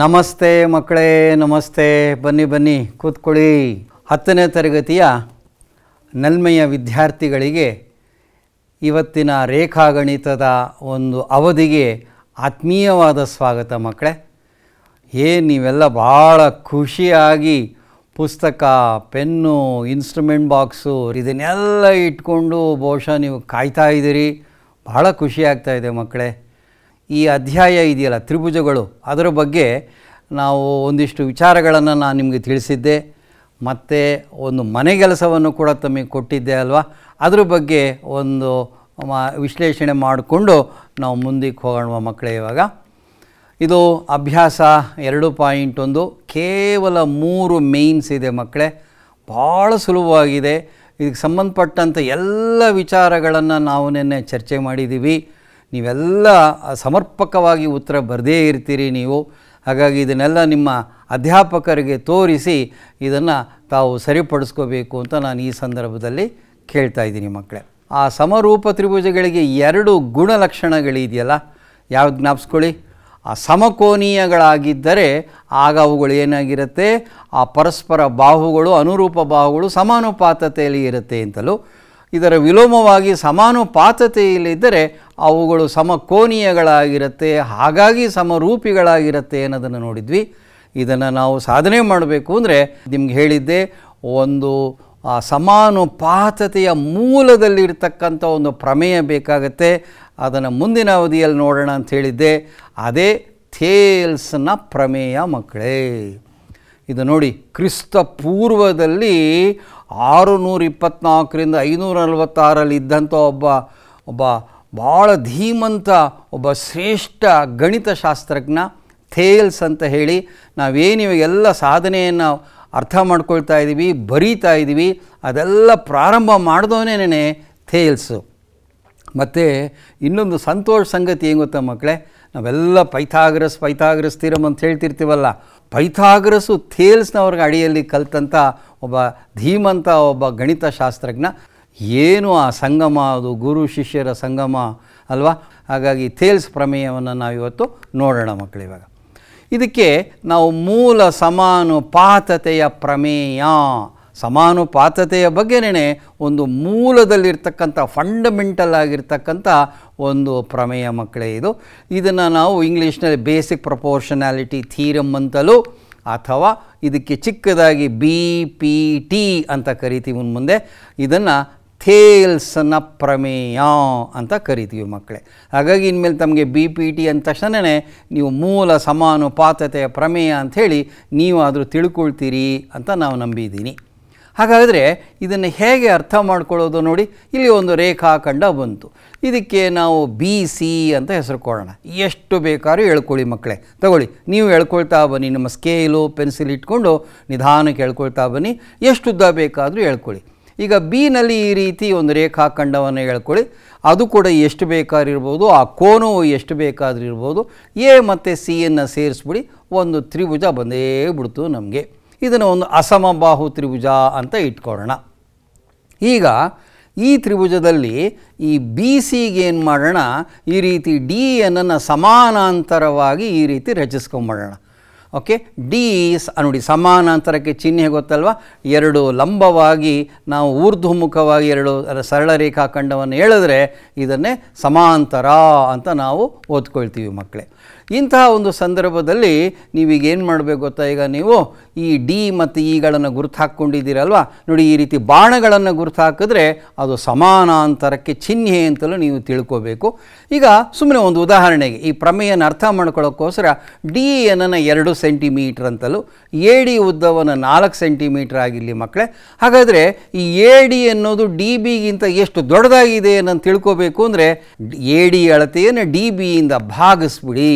ನಮಸ್ತೆ ಮಕ್ಕಳೇ ನಮಸ್ತೆ ಬನ್ನಿ ಬನ್ನಿ ಕೂತ್ಕೊಳ್ಳಿ ಹತ್ತನೇ ತರಗತಿಯ ನಲ್ಮೆಯ ವಿದ್ಯಾರ್ಥಿಗಳಿಗೆ ಇವತ್ತಿನ ರೇಖಾಗಣಿತದ ಒಂದು ಅವಧಿಗೆ ಆತ್ಮೀಯವಾದ ಸ್ವಾಗತ ಮಕ್ಕಳೇ ಏ ನೀವೆಲ್ಲ ಭಾಳ ಖುಷಿಯಾಗಿ ಪುಸ್ತಕ ಪೆನ್ನು ಇನ್ಸ್ಟ್ರೂಮೆಂಟ್ ಬಾಕ್ಸು ಇದನ್ನೆಲ್ಲ ಇಟ್ಕೊಂಡು ಬಹುಶಃ ನೀವು ಕಾಯ್ತಾ ಇದ್ದೀರಿ ಭಾಳ ಖುಷಿಯಾಗ್ತಾಯಿದೆ ಮಕ್ಕಳೇ ಈ ಅಧ್ಯಾಯ ಇದೆಯಲ್ಲ ತ್ರಿಭುಜಗಳು ಅದರ ಬಗ್ಗೆ ನಾವು ಒಂದಿಷ್ಟು ವಿಚಾರಗಳನ್ನು ನಾನು ನಿಮಗೆ ತಿಳಿಸಿದ್ದೆ ಮತ್ತು ಒಂದು ಮನೆಗೆಲಸವನ್ನು ಕೂಡ ತಮಗೆ ಕೊಟ್ಟಿದ್ದೆ ಅಲ್ವಾ ಅದ್ರ ಬಗ್ಗೆ ಒಂದು ವಿಶ್ಲೇಷಣೆ ಮಾಡಿಕೊಂಡು ನಾವು ಮುಂದಕ್ಕೆ ಹೋಗೋಣ ಮಕ್ಕಳೇ ಇವಾಗ ಇದು ಅಭ್ಯಾಸ ಎರಡು ಪಾಯಿಂಟ್ ಒಂದು ಕೇವಲ ಮೂರು ಮೇಯ್ನ್ಸ್ ಇದೆ ಮಕ್ಕಳೇ ಭಾಳ ಸುಲಭವಾಗಿದೆ ಇದಕ್ಕೆ ಸಂಬಂಧಪಟ್ಟಂಥ ಎಲ್ಲ ವಿಚಾರಗಳನ್ನು ನಾವು ನಿನ್ನೆ ಚರ್ಚೆ ಮಾಡಿದ್ದೀವಿ ನೀವೆಲ್ಲ ಸಮರ್ಪಕವಾಗಿ ಉತ್ತರ ಬರದೇ ಇರ್ತೀರಿ ನೀವು ಹಾಗಾಗಿ ಇದನ್ನೆಲ್ಲ ನಿಮ್ಮ ಅಧ್ಯಾಪಕರಿಗೆ ತೋರಿಸಿ ಇದನ್ನು ತಾವು ಸರಿಪಡಿಸ್ಕೋಬೇಕು ಅಂತ ನಾನು ಈ ಸಂದರ್ಭದಲ್ಲಿ ಕೇಳ್ತಾ ಇದ್ದೀನಿ ಮಕ್ಕಳೇ ಆ ಸಮರೂಪ ತ್ರಿಭುಜಗಳಿಗೆ ಎರಡು ಗುಣಲಕ್ಷಣಗಳಿದೆಯಲ್ಲ ಯಾವ ಜ್ಞಾಪಿಸ್ಕೊಳ್ಳಿ ಆ ಸಮಕೋನೀಯಗಳಾಗಿದ್ದರೆ ಆಗ ಅವುಗಳು ಏನಾಗಿರುತ್ತೆ ಆ ಪರಸ್ಪರ ಬಾಹುಗಳು ಅನುರೂಪ ಬಾಹುಗಳು ಸಮಾನುಪಾತತೆಯಲ್ಲಿ ಇರುತ್ತೆ ಅಂತಲೂ ಇದರ ವಿಲೋಮವಾಗಿ ಸಮಾನುಪಾತತೆಯಲ್ಲಿದ್ದರೆ ಅವುಗಳು ಸಮಕೋನೀಯಗಳಾಗಿರುತ್ತೆ ಹಾಗಾಗಿ ಸಮರೂಪಿಗಳಾಗಿರುತ್ತೆ ಅನ್ನೋದನ್ನು ನೋಡಿದ್ವಿ ಇದನ್ನು ನಾವು ಸಾಧನೆ ಮಾಡಬೇಕು ಅಂದರೆ ನಿಮ್ಗೆ ಹೇಳಿದ್ದೆ ಒಂದು ಸಮಾನುಪಾತತೆಯ ಮೂಲದಲ್ಲಿರ್ತಕ್ಕಂಥ ಒಂದು ಪ್ರಮೇಯ ಬೇಕಾಗತ್ತೆ ಅದನ್ನು ಮುಂದಿನ ಅವಧಿಯಲ್ಲಿ ನೋಡೋಣ ಅಂತ ಹೇಳಿದ್ದೆ ಅದೇ ಥೇಲ್ಸ್ನ ಪ್ರಮೇಯ ಮಕ್ಕಳೇ ಇದು ನೋಡಿ ಕ್ರಿಸ್ತ ಪೂರ್ವದಲ್ಲಿ ಆರು ನೂರ ಇಪ್ಪತ್ತ್ನಾಲ್ಕರಿಂದ ಐನೂರ ನಲವತ್ತಾರಲ್ಲಿ ಇದ್ದಂಥ ಒಬ್ಬ ಒಬ್ಬ ಭಾಳ ಧೀಮಂತ ಒಬ್ಬ ಶ್ರೇಷ್ಠ ಗಣಿತಶಾಸ್ತ್ರಜ್ಞ ಥೇಲ್ಸ್ ಅಂತ ಹೇಳಿ ನಾವೇನಿವೆಲ್ಲ ಸಾಧನೆಯನ್ನು ಅರ್ಥ ಮಾಡ್ಕೊಳ್ತಾ ಇದ್ದೀವಿ ಬರೀತಾ ಇದ್ದೀವಿ ಅದೆಲ್ಲ ಪ್ರಾರಂಭ ಮಾಡಿದವನೇನೇ ಥೇಲ್ಸು ಮತ್ತು ಇನ್ನೊಂದು ಸಂತೋಷ ಸಂಗತಿ ಏನು ಗೊತ್ತಾ ಮಕ್ಕಳೇ ನಾವೆಲ್ಲ ಪೈಥಾಗ್ರಸ್ ಪೈಥಾಗ್ರಸ್ ಥಿರಮ್ ಅಂತ ಹೇಳ್ತಿರ್ತೀವಲ್ಲ ಪೈಥಾಗ್ರಸು ಥೇಲ್ಸ್ನವ್ರಿಗೆ ಅಡಿಯಲ್ಲಿ ಕಲ್ತಂಥ ಒಬ್ಬ ಧೀಮಂತ ಒಬ್ಬ ಗಣಿತ ಶಾಸ್ತ್ರಜ್ಞ ಏನು ಆ ಸಂಗಮ ಅದು ಗುರು ಶಿಷ್ಯರ ಸಂಗಮ ಅಲ್ವಾ ಹಾಗಾಗಿ ಥೇಲ್ಸ್ ಪ್ರಮೇಯವನ್ನು ನಾವು ಇವತ್ತು ನೋಡೋಣ ಇವಾಗ ಇದಕ್ಕೆ ನಾವು ಮೂಲ ಸಮಾನುಪಾತತೆಯ ಪ್ರಮೇಯ ಸಮಾನುಪಾತತೆಯ ಬಗ್ಗೆನೇ ಒಂದು ಮೂಲದಲ್ಲಿರ್ತಕ್ಕಂಥ ಫಂಡಮೆಂಟಲ್ ಆಗಿರ್ತಕ್ಕಂಥ ಒಂದು ಪ್ರಮೇಯ ಮಕ್ಕಳೇ ಇದು ಇದನ್ನು ನಾವು ಇಂಗ್ಲೀಷ್ನಲ್ಲಿ ಬೇಸಿಕ್ ಪ್ರಪೋರ್ಷನಾಲಿಟಿ ಥೀರಮ್ ಅಂತಲೂ ಅಥವಾ ಇದಕ್ಕೆ ಚಿಕ್ಕದಾಗಿ ಬಿ ಪಿ ಟಿ ಅಂತ ಕರಿತೀವಿ ಮುಂದೆ ಇದನ್ನು ಥೇಲ್ಸ್ನ ಪ್ರಮೇಯ ಅಂತ ಕರಿತೀವಿ ಮಕ್ಕಳೇ ಹಾಗಾಗಿ ಇನ್ಮೇಲೆ ತಮಗೆ ಬಿ ಪಿ ಟಿ ಅಂದ ತಕ್ಷಣವೇ ನೀವು ಮೂಲ ಸಮಾನುಪಾತತೆಯ ಪ್ರಮೇಯ ಅಂಥೇಳಿ ನೀವು ಆದರೂ ತಿಳ್ಕೊಳ್ತೀರಿ ಅಂತ ನಾವು ನಂಬಿದ್ದೀನಿ ಹಾಗಾದರೆ ಇದನ್ನು ಹೇಗೆ ಅರ್ಥ ಮಾಡ್ಕೊಳ್ಳೋದು ನೋಡಿ ಇಲ್ಲಿ ಒಂದು ರೇಖಾಖಂಡ ಬಂತು ಇದಕ್ಕೆ ನಾವು ಬಿ ಸಿ ಅಂತ ಹೆಸರು ಕೊಡೋಣ ಎಷ್ಟು ಬೇಕಾದ್ರೂ ಹೇಳ್ಕೊಳ್ಳಿ ಮಕ್ಕಳೇ ತಗೊಳ್ಳಿ ನೀವು ಹೇಳ್ಕೊಳ್ತಾ ಬನ್ನಿ ನಮ್ಮ ಸ್ಕೇಲು ಪೆನ್ಸಿಲ್ ಇಟ್ಕೊಂಡು ನಿಧಾನಕ್ಕೆ ಹೇಳ್ಕೊಳ್ತಾ ಬನ್ನಿ ಎಷ್ಟು ಉದ್ದ ಬೇಕಾದರೂ ಹೇಳ್ಕೊಳ್ಳಿ ಈಗ ಬಿನಲ್ಲಿ ಈ ರೀತಿ ಒಂದು ರೇಖಾಖಂಡವನ್ನು ಹೇಳ್ಕೊಳ್ಳಿ ಅದು ಕೂಡ ಎಷ್ಟು ಇರ್ಬೋದು ಆ ಕೋನು ಎಷ್ಟು ಬೇಕಾದ್ರೂ ಇರ್ಬೋದು ಎ ಮತ್ತು ಸಿಯನ್ನು ಸೇರಿಸ್ಬಿಡಿ ಒಂದು ತ್ರಿಭುಜ ಬಂದೇ ಬಿಡ್ತು ನಮಗೆ ಇದನ್ನು ಒಂದು ಅಸಮಬಾಹು ತ್ರಿಭುಜ ಅಂತ ಇಟ್ಕೊಳ್ಳೋಣ ಈಗ ಈ ತ್ರಿಭುಜದಲ್ಲಿ ಈ ಬಿ ಸಿಗೆ ಏನು ಮಾಡೋಣ ಈ ರೀತಿ ಡಿ ಎನ್ನನ್ನು ಸಮಾನಾಂತರವಾಗಿ ಈ ರೀತಿ ರಚಿಸ್ಕೊಂಬಿಡೋಣ ಓಕೆ ಡಿ ನೋಡಿ ಸಮಾನಾಂತರಕ್ಕೆ ಚಿಹ್ನೆ ಗೊತ್ತಲ್ವ ಎರಡು ಲಂಬವಾಗಿ ನಾವು ಊರ್ಧ್ವಮುಖವಾಗಿ ಎರಡು ಸರಳ ರೇಖಾಖಂಡವನ್ನು ಹೇಳಿದ್ರೆ ಇದನ್ನೇ ಸಮಾಂತರ ಅಂತ ನಾವು ಓದ್ಕೊಳ್ತೀವಿ ಮಕ್ಕಳೇ ಇಂತಹ ಒಂದು ಸಂದರ್ಭದಲ್ಲಿ ಏನು ಮಾಡಬೇಕು ಗೊತ್ತಾ ಈಗ ನೀವು ಈ ಡಿ ಮತ್ತು ಇಗಳನ್ನು ಗುರುತು ಹಾಕ್ಕೊಂಡಿದ್ದೀರಲ್ವ ನೋಡಿ ಈ ರೀತಿ ಬಾಣಗಳನ್ನು ಗುರುತು ಹಾಕಿದ್ರೆ ಅದು ಸಮಾನಾಂತರಕ್ಕೆ ಚಿಹ್ನೆ ಅಂತಲೂ ನೀವು ತಿಳ್ಕೋಬೇಕು ಈಗ ಸುಮ್ಮನೆ ಒಂದು ಉದಾಹರಣೆಗೆ ಈ ಪ್ರಮೇಯನ್ನು ಅರ್ಥ ಮಾಡ್ಕೊಳ್ಳೋಕ್ಕೋಸ್ಕರ ಡಿ ಏನನ್ನು ಎರಡು ಸೆಂಟಿಮೀಟ್ರ್ ಅಂತಲೂ ಎ ಡಿ ಉದ್ದವನ್ನು ನಾಲ್ಕು ಸೆಂಟಿಮೀಟ್ರ್ ಆಗಿರಲಿ ಮಕ್ಕಳೇ ಹಾಗಾದರೆ ಈ ಎ ಡಿ ಅನ್ನೋದು ಡಿ ಬಿಗಿಂತ ಎಷ್ಟು ದೊಡ್ಡದಾಗಿದೆ ಅನ್ನೋದು ತಿಳ್ಕೋಬೇಕು ಅಂದರೆ ಎ ಡಿ ಅಳತೆಯನ್ನು ಡಿ ಬಿಯಿಂದ ಭಾಗಿಸ್ಬಿಡಿ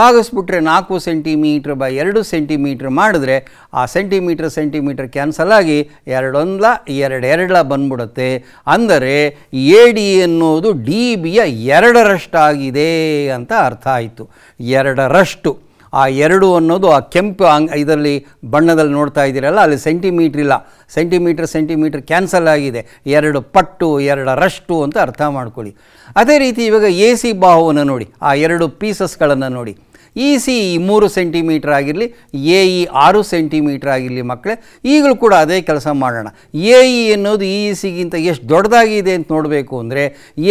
ಭಾಗಿಸ್ಬಿಟ್ರೆ ನಾಲ್ಕು ಸೆಂಟಿಮೀಟ್ರ್ ಬೈ ಎರಡು ಸೆಂಟಿಮೀಟ್ರ್ ಮಾಡಿದ್ರೆ ಆ ಸೆಂಟಿಮೀಟ್ರ್ ಸೆಂಟಿಮೀಟ್ರ್ ಕ್ಯಾನ್ಸಲ್ ಆಗಿ ಎರಡೊಂದ್ಲ ಎರಡು ಎರಡ್ಲ ಬಂದ್ಬಿಡುತ್ತೆ ಅಂದರೆ ಎ ಡಿ ಎನ್ನುವುದು ಡಿ ಬಿಯ ಎರಡರಷ್ಟಾಗಿದೆ ಅಂತ ಅರ್ಥ ಆಯಿತು ಎರಡರಷ್ಟು ಆ ಎರಡು ಅನ್ನೋದು ಆ ಕೆಂಪು ಅಂಗ್ ಇದರಲ್ಲಿ ಬಣ್ಣದಲ್ಲಿ ನೋಡ್ತಾ ಇದ್ದೀರಲ್ಲ ಅಲ್ಲಿ ಸೆಂಟಿಮೀಟ್ರ್ ಇಲ್ಲ ಸೆಂಟಿಮೀಟ್ರ್ ಸೆಂಟಿಮೀಟ್ರ್ ಕ್ಯಾನ್ಸಲ್ ಆಗಿದೆ ಎರಡು ಪಟ್ಟು ರಷ್ಟು ಅಂತ ಅರ್ಥ ಮಾಡ್ಕೊಳ್ಳಿ ಅದೇ ರೀತಿ ಇವಾಗ ಎ ಸಿ ಬಾಹುವನ್ನು ನೋಡಿ ಆ ಎರಡು ಪೀಸಸ್ಗಳನ್ನು ನೋಡಿ ಇ e ಸಿ ಮೂರು ಸೆಂಟಿಮೀಟ್ರ್ ಆಗಿರಲಿ ಎ ಇ ಆರು ಸೆಂಟಿಮೀಟ್ರ್ ಆಗಿರಲಿ ಮಕ್ಕಳೇ ಈಗಲೂ ಕೂಡ ಅದೇ ಕೆಲಸ ಮಾಡೋಣ ಎ ಇ e ಅನ್ನೋದು ಇ e ಸಿಗಿಂತ ಎಷ್ಟು ದೊಡ್ಡದಾಗಿದೆ ಅಂತ ನೋಡಬೇಕು ಅಂದರೆ